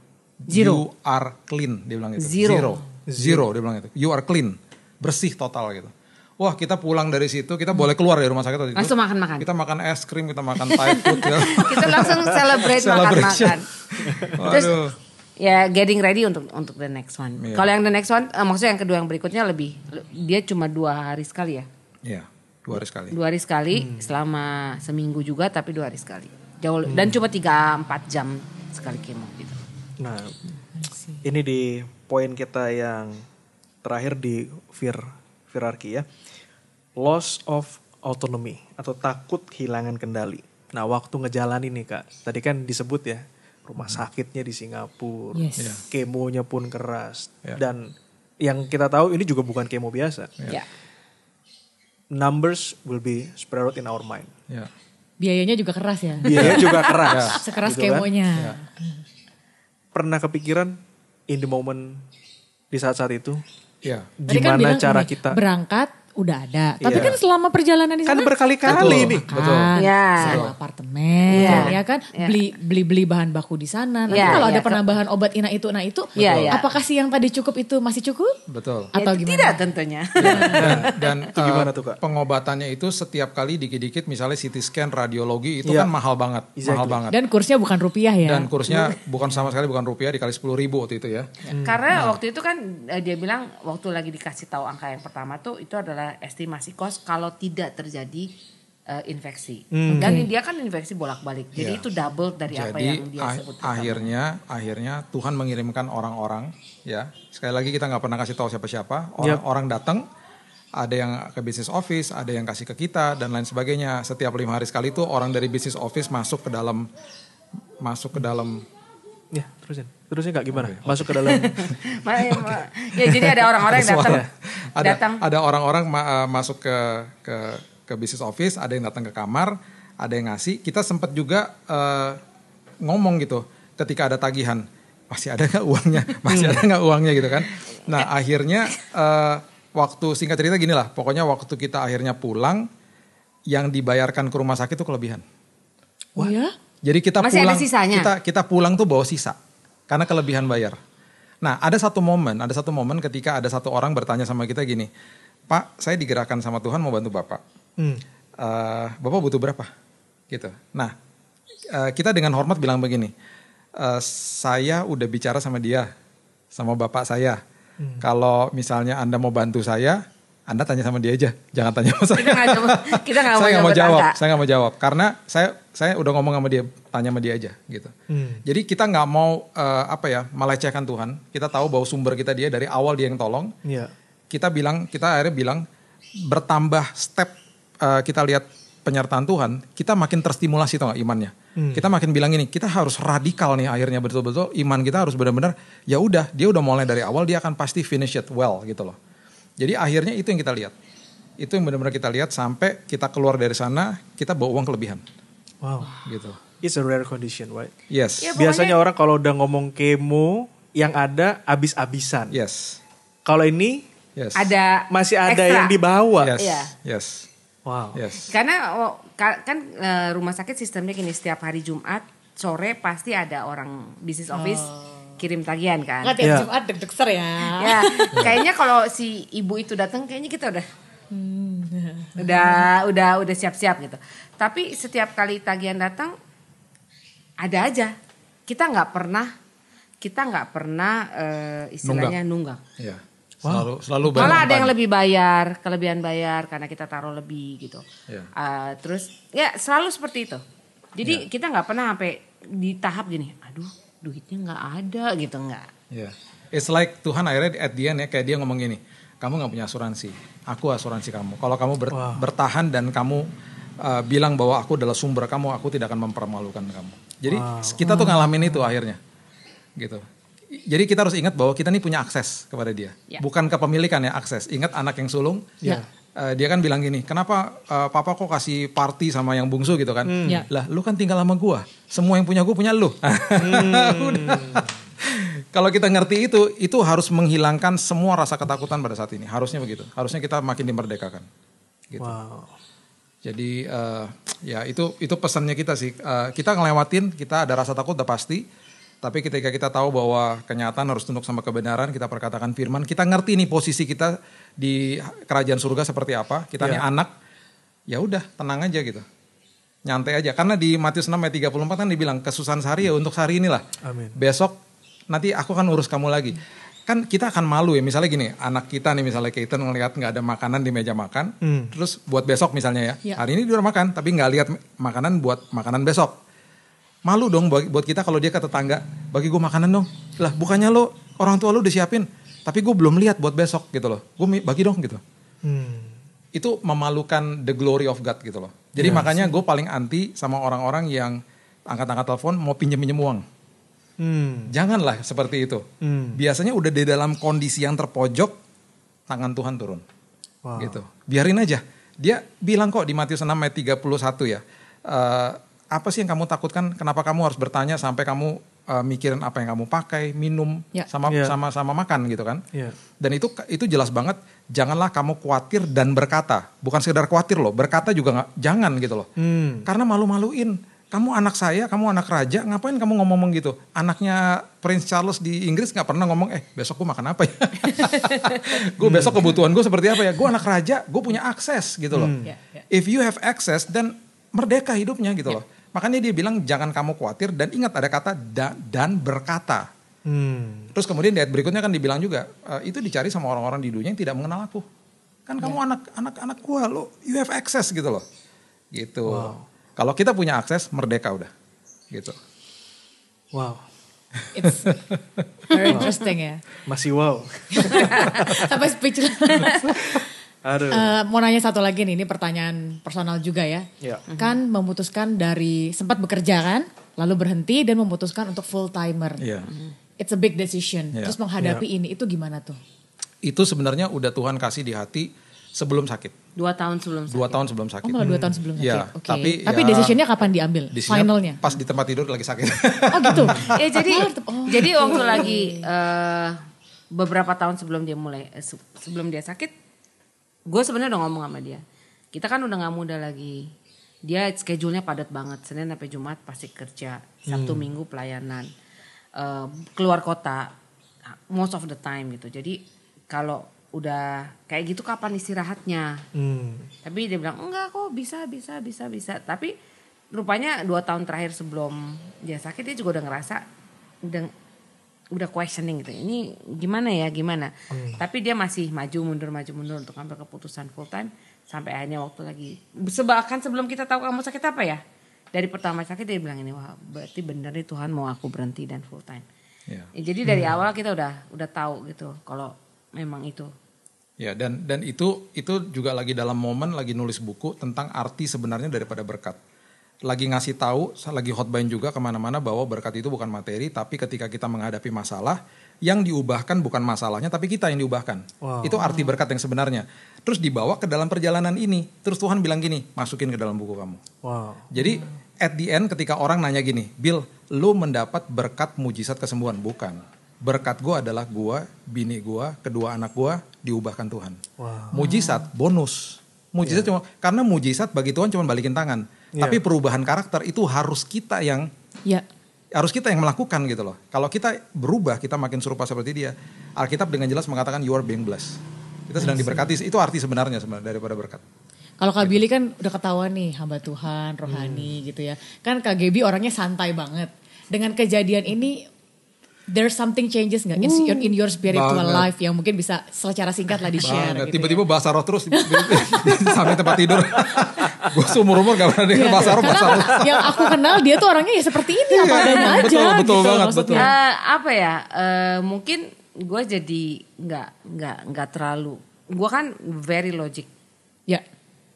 A: Zero. you are clean. Dia bilang gitu. Zero. Zero. Zero. Dia bilang gitu. You are clean. Bersih total gitu wah kita pulang dari situ kita boleh keluar dari rumah sakit atau Langsung makan-makan. Kita makan es krim, kita makan Thai food. Ya. [LAUGHS] kita langsung celebrate makan-makan. Terus
B: ya getting ready untuk untuk the next one. Iya. Kalau yang the next one eh, maksudnya yang kedua yang berikutnya lebih dia cuma dua hari sekali ya? Iya, dua hari sekali. Dua hari sekali selama seminggu juga tapi dua hari sekali. Jauh dan cuma tiga empat jam sekali kemo gitu.
E: Nah, ini di poin kita yang terakhir di fear hierarki ya loss of autonomy atau takut kehilangan kendali. Nah, waktu ngejalan ini Kak, tadi kan disebut ya, rumah hmm. sakitnya di Singapura, yes. yeah. kemonya pun keras. Yeah. Dan yang kita tahu ini juga bukan kemo biasa. Yeah. Ya. Numbers will be spread out in our mind.
C: Yeah.
D: Biayanya juga keras ya.
E: Biayanya juga [LAUGHS] keras. yeah. Sekeras gitu kan? kemonya. Kan? Ya. Yeah. Pernah kepikiran in the moment di saat-saat itu? Yeah. Kan Gimana kan cara kita
D: berangkat udah ada. Iya. Tapi yeah. kan selama perjalanan di kan sana kan berkali-kali nih, betul. Iya. betul. ya Sewa apartemen, yeah. ya kan, yeah. beli beli bahan baku di sana. Nanti yeah, kalau yeah. ada penambahan obat ina itu, nah itu, yeah, yeah. apakah sih yang tadi cukup itu masih cukup?
A: Betul. Atau
D: ya, gimana? Tidak tentunya.
A: dan, dan [LAUGHS] itu gimana eh, tuh kak? Pengobatannya itu setiap kali dikit-dikit, misalnya CT scan, radiologi itu yeah. kan mahal banget, exactly. mahal banget. Dan
D: kursnya bukan rupiah ya? Dan kursnya
A: bukan sama sekali bukan rupiah dikali sepuluh ribu waktu itu ya. Hmm. Karena
D: nah. waktu itu kan
B: eh, dia bilang waktu lagi dikasih tahu angka yang pertama tuh itu adalah estimasi kos kalau tidak terjadi uh, infeksi. Hmm. Dan dia kan infeksi bolak-balik. Jadi yeah. itu double dari Jadi, apa yang dia ah,
A: sebut. akhirnya akhirnya Tuhan mengirimkan orang-orang ya. Sekali lagi kita nggak pernah kasih tahu siapa-siapa. Orang-orang yep. datang ada yang ke bisnis office, ada yang kasih ke kita dan lain sebagainya. Setiap lima hari sekali itu orang dari bisnis office masuk ke dalam masuk ke dalam
E: Ya, terusin. Terusin Kak gimana? Okay. Masuk ke dalam. [LAUGHS]
C: Ya, okay.
A: Ya, jadi ada orang-orang yang datang. ada, Ada orang-orang ma eh, masuk ke ke ke bisnis office, ada yang datang ke kamar, ada yang ngasih. Kita sempat juga uh, ngomong gitu ketika ada tagihan. Masih ada nggak uangnya? [LAUGHS] Masih ada nggak uangnya gitu kan? Nah, akhirnya uh, waktu singkat cerita gini lah. Pokoknya waktu kita akhirnya pulang yang dibayarkan ke rumah sakit itu kelebihan. Wah. Oh ya? Jadi kita Masih pulang, ada sisanya. kita kita pulang tuh bawa sisa karena kelebihan bayar. Nah, ada satu momen, ada satu momen ketika ada satu orang bertanya sama kita gini, Pak, saya digerakkan sama Tuhan mau bantu Bapak. Hmm. Uh, Bapak butuh berapa? Gitu. Nah, uh, kita dengan hormat bilang begini, uh, saya udah bicara sama dia, sama Bapak saya. Hmm. Kalau misalnya Anda mau bantu saya, anda tanya sama dia aja, jangan tanya sama saya. Kita nggak kita [LAUGHS] saya nggak mau jawab, saya nggak mau jawab karena saya saya udah ngomong sama dia, tanya sama dia aja gitu. Hmm. Jadi kita nggak mau uh, apa ya melecehkan Tuhan. Kita tahu bahwa sumber kita dia dari awal dia yang tolong. Yeah. Kita bilang, kita akhirnya bilang bertambah step uh, kita lihat penyertaan Tuhan, kita makin terstimulasi tau gak imannya. Hmm. Kita makin bilang ini, kita harus radikal nih akhirnya betul-betul iman kita harus benar-benar ya udah dia udah mulai dari awal dia akan pasti finish it well gitu loh. Jadi akhirnya itu yang kita lihat. Itu yang benar-benar kita lihat sampai
E: kita keluar dari sana, kita bawa uang kelebihan. Wow. Gitu. It's a rare condition, right? Yes. Ya, Biasanya orang kalau udah ngomong kemo, yang ada abis-abisan. Yes. Kalau ini yes. ada masih ada extra. yang dibawa. Yes. Yeah. Yes. Wow. Yes.
B: Karena oh, kan eh, rumah sakit sistemnya gini setiap hari Jumat sore pasti ada orang bisnis office oh kirim tagihan kan. Nggak tiap iya. Jumat deg-deg ya. ya. [LAUGHS] Kayaknya kalau si ibu itu datang kayaknya kita udah hmm. udah udah udah siap-siap gitu. Tapi setiap kali tagihan datang ada aja. Kita nggak pernah kita nggak pernah uh, istilahnya nunggak. nunggak.
A: Iya. Wow. Selalu selalu bayar. Malah ada yang
B: lebih bayar, kelebihan bayar karena kita taruh lebih gitu. Yeah. Iya. Uh, terus ya selalu seperti itu. Jadi yeah. kita nggak pernah sampai di tahap gini duitnya nggak ada gitu nggak
A: yeah. it's like Tuhan akhirnya at the end ya kayak dia ngomong gini kamu nggak punya asuransi aku asuransi kamu kalau kamu ber wow. bertahan dan kamu uh, bilang bahwa aku adalah sumber kamu aku tidak akan mempermalukan kamu jadi wow. kita tuh ngalamin itu akhirnya gitu jadi kita harus ingat bahwa kita ini punya akses kepada dia, yeah. bukan kepemilikan ya akses. Ingat anak yang sulung, yeah. Ya uh, dia kan bilang gini, kenapa uh, papa kok kasih party sama yang bungsu gitu kan? Hmm. Ya. Lah, lu kan tinggal sama gua. Semua yang punya gua punya lu. [LAUGHS] hmm. Kalau kita ngerti itu, itu harus menghilangkan semua rasa ketakutan pada saat ini. Harusnya begitu. Harusnya kita makin dimerdekakan. Gitu. Wow. Jadi uh, ya itu itu pesannya kita sih. Uh, kita ngelewatin, kita ada rasa takut udah pasti tapi ketika kita tahu bahwa kenyataan harus tunduk sama kebenaran, kita perkatakan firman, kita ngerti nih posisi kita di kerajaan surga seperti apa, kita yeah. nih iya. anak, ya udah tenang aja gitu. Nyantai aja, karena di Matius 6 ayat 34 kan dibilang kesusahan sehari ya untuk sehari inilah. Amin. Besok nanti aku akan urus kamu lagi. Kan kita akan malu ya, misalnya gini, anak kita nih misalnya kita ngeliat nggak ada makanan di meja makan, mm. terus buat besok misalnya ya, yeah. hari ini di udah makan, tapi nggak lihat makanan buat makanan besok Malu dong buat kita kalau dia ke tetangga, bagi gue makanan dong. Lah bukannya lo orang tua lo udah siapin, tapi gue belum lihat buat besok gitu loh. Gue bagi dong gitu. Hmm. Itu memalukan the glory of God gitu loh. Jadi yes. Iya makanya gue paling anti sama orang-orang yang angkat-angkat telepon mau pinjem-pinjem uang. Hmm. Janganlah seperti itu. Hmm. Biasanya udah di dalam kondisi yang terpojok, tangan Tuhan turun. Wow. Gitu. Biarin aja. Dia bilang kok di Matius 6 ayat 31 ya. Eh, apa sih yang kamu takutkan? Kenapa kamu harus bertanya sampai kamu uh, mikirin apa yang kamu pakai, minum, ya. sama ya. sama sama makan gitu kan? Ya. Dan itu itu jelas banget. Janganlah kamu khawatir dan berkata. Bukan sekedar khawatir loh, berkata juga nggak jangan gitu loh. Hmm. Karena malu-maluin. Kamu anak saya, kamu anak raja, ngapain kamu ngomong-ngomong gitu? Anaknya Prince Charles di Inggris nggak pernah ngomong, eh besok gue makan apa ya? [LAUGHS] gue hmm. besok kebutuhan gue seperti apa ya? Gue anak raja, gue punya akses gitu loh. Hmm. Ya, ya. If you have access, then merdeka hidupnya gitu yeah. loh Makanya dia bilang jangan kamu khawatir dan ingat ada kata da, dan berkata. Hmm. Terus kemudian di ayat berikutnya kan dibilang juga e, itu dicari sama orang-orang di dunia yang tidak mengenal aku. Kan kamu yeah. anak anak anak gua lo you have access gitu loh. Gitu. Wow. Kalau kita punya akses merdeka udah. Gitu. Wow. It's very
D: interesting ya. Masih wow. Sampai [LAUGHS] speechless. [LAUGHS] Aduh. Uh, mau nanya satu lagi nih, ini pertanyaan personal juga ya.
C: ya. Kan
D: memutuskan dari sempat bekerja kan, lalu berhenti dan memutuskan untuk full timer. Ya. It's a big decision. Ya. Terus menghadapi ya. ini itu gimana tuh?
A: Itu sebenarnya udah Tuhan kasih di hati sebelum sakit.
D: Dua tahun sebelum sakit. Dua tahun
A: sebelum oh, sakit. Oh, malah dua tahun sebelum ya, sakit. Ya, Okay. Tapi, tapi ya, decisionnya
D: kapan diambil? Finalnya?
A: Pas di tempat tidur lagi sakit.
B: Oh gitu. ya [LAUGHS] jadi oh. jadi waktu gitu. lagi uh, beberapa tahun sebelum dia mulai sebelum dia sakit gue sebenarnya udah ngomong sama dia kita kan udah nggak muda lagi dia schedule-nya padat banget senin sampai jumat pasti kerja sabtu hmm. minggu pelayanan uh, keluar kota most of the time gitu jadi kalau udah kayak gitu kapan istirahatnya
C: hmm.
B: tapi dia bilang enggak kok bisa bisa bisa bisa tapi rupanya dua tahun terakhir sebelum dia sakit dia juga udah ngerasa udah questioning gitu ini gimana ya gimana hmm. tapi dia masih maju mundur maju mundur untuk ambil keputusan full time sampai akhirnya waktu lagi sebahkan sebelum kita tahu kamu sakit apa ya dari pertama sakit dia bilang ini wah berarti bener nih Tuhan mau aku berhenti dan full time yeah. ya, jadi dari hmm. awal kita udah udah tahu gitu kalau memang itu
A: ya dan dan itu itu juga lagi dalam momen lagi nulis buku tentang arti sebenarnya daripada berkat lagi ngasih tahu, lagi hotbain juga kemana-mana bahwa berkat itu bukan materi, tapi ketika kita menghadapi masalah, yang diubahkan bukan masalahnya, tapi kita yang diubahkan. Wow. Itu arti berkat yang sebenarnya. Terus dibawa ke dalam perjalanan ini, terus Tuhan bilang gini, masukin ke dalam buku kamu. Wow. Jadi at the end ketika orang nanya gini, Bill, lu mendapat berkat mujizat kesembuhan, bukan? Berkat gue adalah gue, bini gue, kedua anak gue diubahkan Tuhan. Wow. Mujizat bonus. Mujizat yeah. cuma karena mujizat bagi Tuhan cuma balikin tangan Yeah. Tapi perubahan karakter itu harus kita yang yeah. harus kita yang melakukan gitu loh. Kalau kita berubah, kita makin serupa seperti dia. Alkitab dengan jelas mengatakan you are being blessed. Kita sedang diberkati. Itu arti sebenarnya sebenarnya daripada berkat.
D: Kalau Kak gitu. Billy kan udah ketahuan nih hamba Tuhan, rohani hmm. gitu ya. Kan Kak Gaby orangnya santai banget. Dengan kejadian ini there's something changes nggak in, your, in your spiritual banget. life yang mungkin bisa secara singkat lah di share. tiba gitu ya.
A: Tiba-tiba ya. bahasa roh terus [LAUGHS] sampai tempat tidur. [LAUGHS] gue seumur umur gak pernah dengar iya, bahasa iya. Arab bahasa Arab.
D: Yang aku kenal dia tuh orangnya ya seperti ini iya, apa adanya
B: aja. Betul betul gitu banget betul. Eh, apa ya uh, mungkin gue jadi nggak nggak nggak terlalu gue kan very logic. Ya.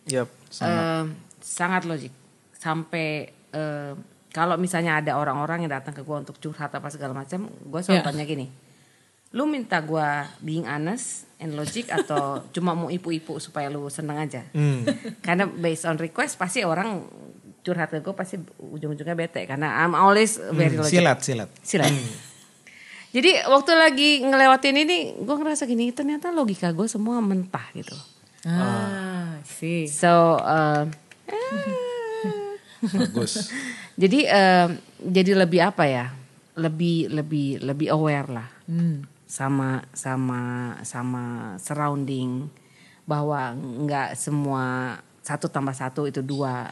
B: Yep, sangat. Uh, logic sampai uh, kalau misalnya ada orang-orang yang datang ke gue untuk curhat apa segala macam, gue selalu ya. tanya gini lu minta gue being honest and logic atau [LAUGHS] cuma mau ipu-ipu supaya lu seneng aja
C: hmm.
B: karena based on request pasti orang curhat ke gue pasti ujung-ujungnya bete karena I'm always hmm, very hmm, logic silat silat silat hmm. Jadi waktu lagi ngelewatin ini, gue ngerasa gini ternyata logika gue semua mentah gitu. Ah, sih. So, uh, [LAUGHS] bagus. [LAUGHS] jadi uh, jadi lebih apa ya? Lebih lebih lebih aware lah. Hmm sama sama sama surrounding bahwa nggak semua satu tambah satu itu dua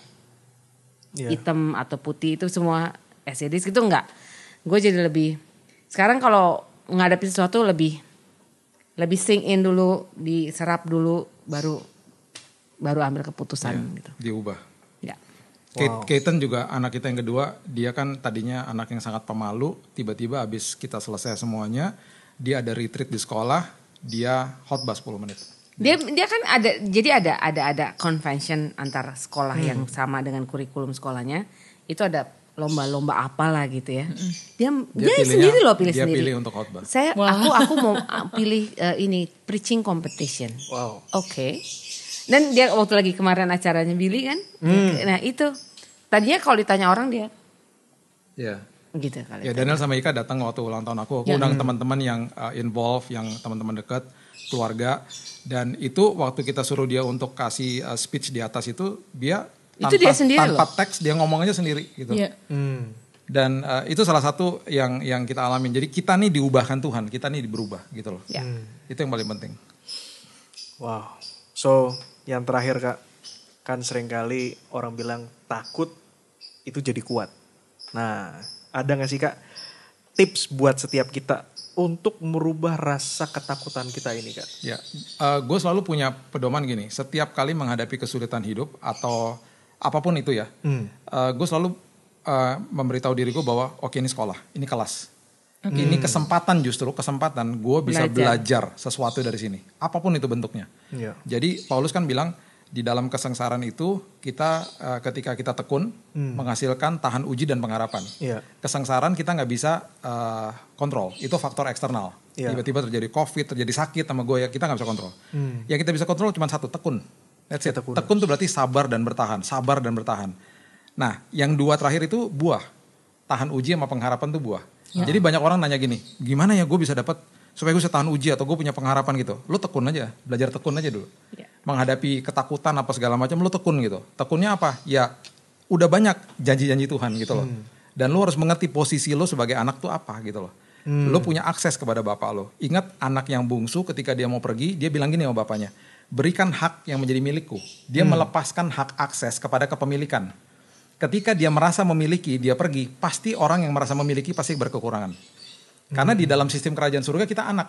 B: yeah. hitam atau putih itu semua esedis gitu nggak gue jadi lebih sekarang kalau menghadapi sesuatu lebih lebih sing in dulu diserap dulu baru baru ambil keputusan yeah, gitu diubah ya yeah.
A: Wow. juga anak kita yang kedua, dia kan tadinya anak yang sangat pemalu, tiba-tiba habis kita selesai semuanya, dia ada retreat di sekolah, dia hot bus 10 menit.
B: Dia dia kan ada jadi ada ada ada convention antar sekolah hmm. yang sama dengan kurikulum sekolahnya. Itu ada lomba-lomba apalah gitu ya. Hmm. Dia dia, dia pilihnya, sendiri loh pilih dia sendiri. Dia pilih untuk khotbah. Saya wow. aku aku mau ah, pilih uh, ini preaching competition. Wow. Oke. Okay. Dan dia waktu lagi kemarin acaranya Billy kan. Hmm. Nah, itu tadinya kalau ditanya orang dia Ya. Gitu kali Ya Daniel sama
A: Ika datang waktu ulang tahun aku. Aku ya. undang hmm. teman-teman yang uh, involve, yang teman-teman dekat, keluarga dan itu waktu kita suruh dia untuk kasih uh, speech di atas itu dia
D: tanpa, itu dia sendiri tanpa
A: loh. teks dia ngomongnya sendiri gitu. ya. Hmm. Dan uh, itu salah satu yang yang kita alami Jadi kita nih diubahkan Tuhan, kita nih berubah gitu loh. ya. Hmm. Itu
E: yang paling penting. Wow. So, yang terakhir Kak, kan seringkali orang bilang takut itu jadi kuat. Nah, ada gak sih kak tips buat setiap kita untuk merubah rasa ketakutan kita ini kak?
A: Ya, uh, eh, gue selalu punya pedoman gini. Setiap kali menghadapi kesulitan hidup atau apapun itu ya, hmm. uh, eh, gue selalu uh, memberitahu diriku bahwa oke okay, ini sekolah, ini kelas, hmm. ini kesempatan justru kesempatan gue bisa belajar. belajar sesuatu dari sini, apapun itu bentuknya. Ya. Jadi Paulus kan bilang di dalam kesengsaraan itu kita uh, ketika kita tekun hmm. menghasilkan tahan uji dan pengharapan. Yeah. Kesengsaraan kita nggak bisa uh, kontrol, itu faktor eksternal. tiba Tiba-tiba terjadi covid, terjadi sakit sama gue ya kita nggak bisa kontrol. Hmm. Yang kita bisa kontrol cuma satu tekun. That's it. Tekun. tekun tuh berarti sabar dan bertahan, sabar dan bertahan. Nah, yang dua terakhir itu buah, tahan uji sama pengharapan tuh buah. Yeah. Jadi banyak orang nanya gini, gimana ya gue bisa dapat supaya gue bisa tahan uji atau gue punya pengharapan gitu. Lo tekun aja, belajar tekun aja dulu. Yeah menghadapi ketakutan apa segala macam lo tekun gitu. Tekunnya apa? Ya udah banyak janji-janji Tuhan gitu loh. Hmm. Dan lo harus mengerti posisi lo sebagai anak tuh apa gitu loh.
C: Hmm. Lu punya
A: akses kepada bapak lo. Ingat anak yang bungsu ketika dia mau pergi, dia bilang gini sama bapaknya, "Berikan hak yang menjadi milikku." Dia hmm. melepaskan hak akses kepada kepemilikan. Ketika dia merasa memiliki, dia pergi, pasti orang yang merasa memiliki pasti berkekurangan. Karena hmm. di dalam sistem kerajaan surga kita anak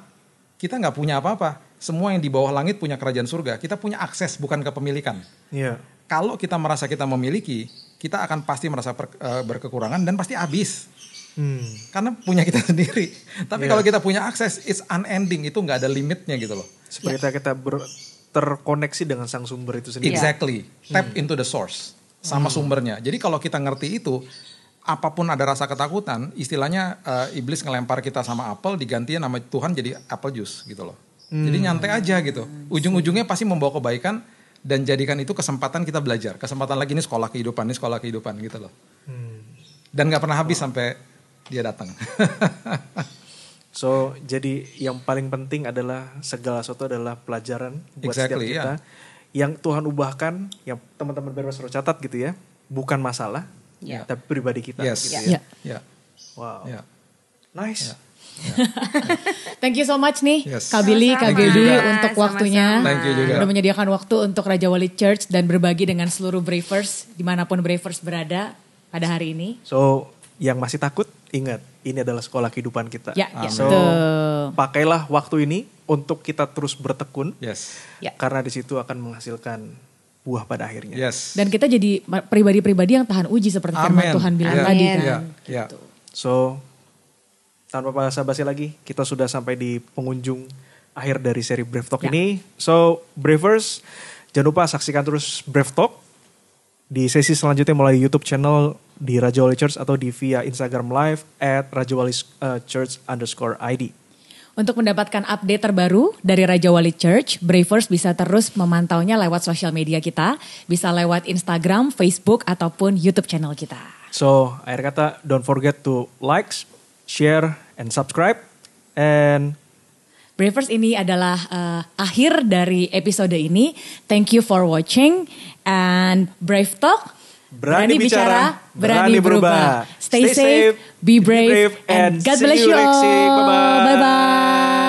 A: kita nggak punya apa-apa. Semua yang di bawah langit punya kerajaan surga. Kita punya akses bukan kepemilikan. Yeah. Kalau kita merasa kita memiliki, kita akan pasti merasa per, uh, berkekurangan dan pasti habis. Hmm. Karena punya kita [LAUGHS] sendiri. Tapi yeah. kalau iya. kita punya akses, it's unending. Itu nggak ada limitnya gitu loh. Seperti yeah. kita ber, terkoneksi dengan sang sumber itu sendiri. Exactly. Yeah. Hmm. Tap hmm. into the source sama hmm. sumbernya. Jadi kalau kita ngerti itu, apapun ada rasa ketakutan, istilahnya uh, iblis ngelempar kita sama apel diganti nama Tuhan jadi apple juice gitu loh. Hmm. Jadi nyantai aja gitu. Ujung-ujungnya pasti membawa kebaikan dan jadikan itu kesempatan kita belajar. Kesempatan lagi ini sekolah kehidupan, ini sekolah kehidupan gitu loh. Hmm. Dan gak pernah habis oh. sampai
E: dia datang. [LAUGHS] so jadi yang paling penting adalah segala sesuatu adalah pelajaran buat exactly, setiap kita. Yeah. Yang Tuhan ubahkan, yang teman-teman berbas catat gitu ya, bukan masalah, yeah. tapi pribadi kita yes. gitu yeah. ya. Yeah. Ya. Wow. Yeah.
D: Nice. Yeah. [LAUGHS] Yeah. Thank you so much nih yes. Kak Billy, Kak Gedi untuk Sama-sama. waktunya. Thank you juga. Udah menyediakan waktu untuk Raja Wali Church dan berbagi dengan seluruh Bravers dimanapun Bravers berada pada hari ini.
E: So yang masih takut ingat ini adalah sekolah kehidupan kita. yeah, yeah. Ya, so pakailah waktu ini untuk kita terus bertekun. Yes. Yeah. Karena di situ akan menghasilkan buah pada akhirnya. Yes.
D: Dan kita jadi pribadi-pribadi yang tahan uji seperti Amen. firman Tuhan bilang Amen. tadi kan. Yeah. Yeah.
E: Gitu. So tanpa bahasa basi lagi, kita sudah sampai di pengunjung akhir dari seri Brave Talk yeah. ini. So Bravers, jangan lupa saksikan terus Brave Talk di sesi selanjutnya mulai YouTube channel di Raja Wali Church atau di via Instagram Live at Raja Wali eh, Church underscore ID.
D: Untuk mendapatkan update terbaru dari Raja Wali Church, Bravers bisa terus memantaunya lewat sosial media kita, bisa lewat Instagram, Facebook, ataupun YouTube channel kita.
E: So, akhir kata, don't forget to like, share,
D: and subscribe. And Bravers ini adalah uh, akhir dari episode ini. Thank you for watching and Brave Talk Berani, berani bicara, bicara berani, berani berubah. berubah. Stay, Stay safe, safe, be brave, be brave and, and God bless you all. Bye
C: bye.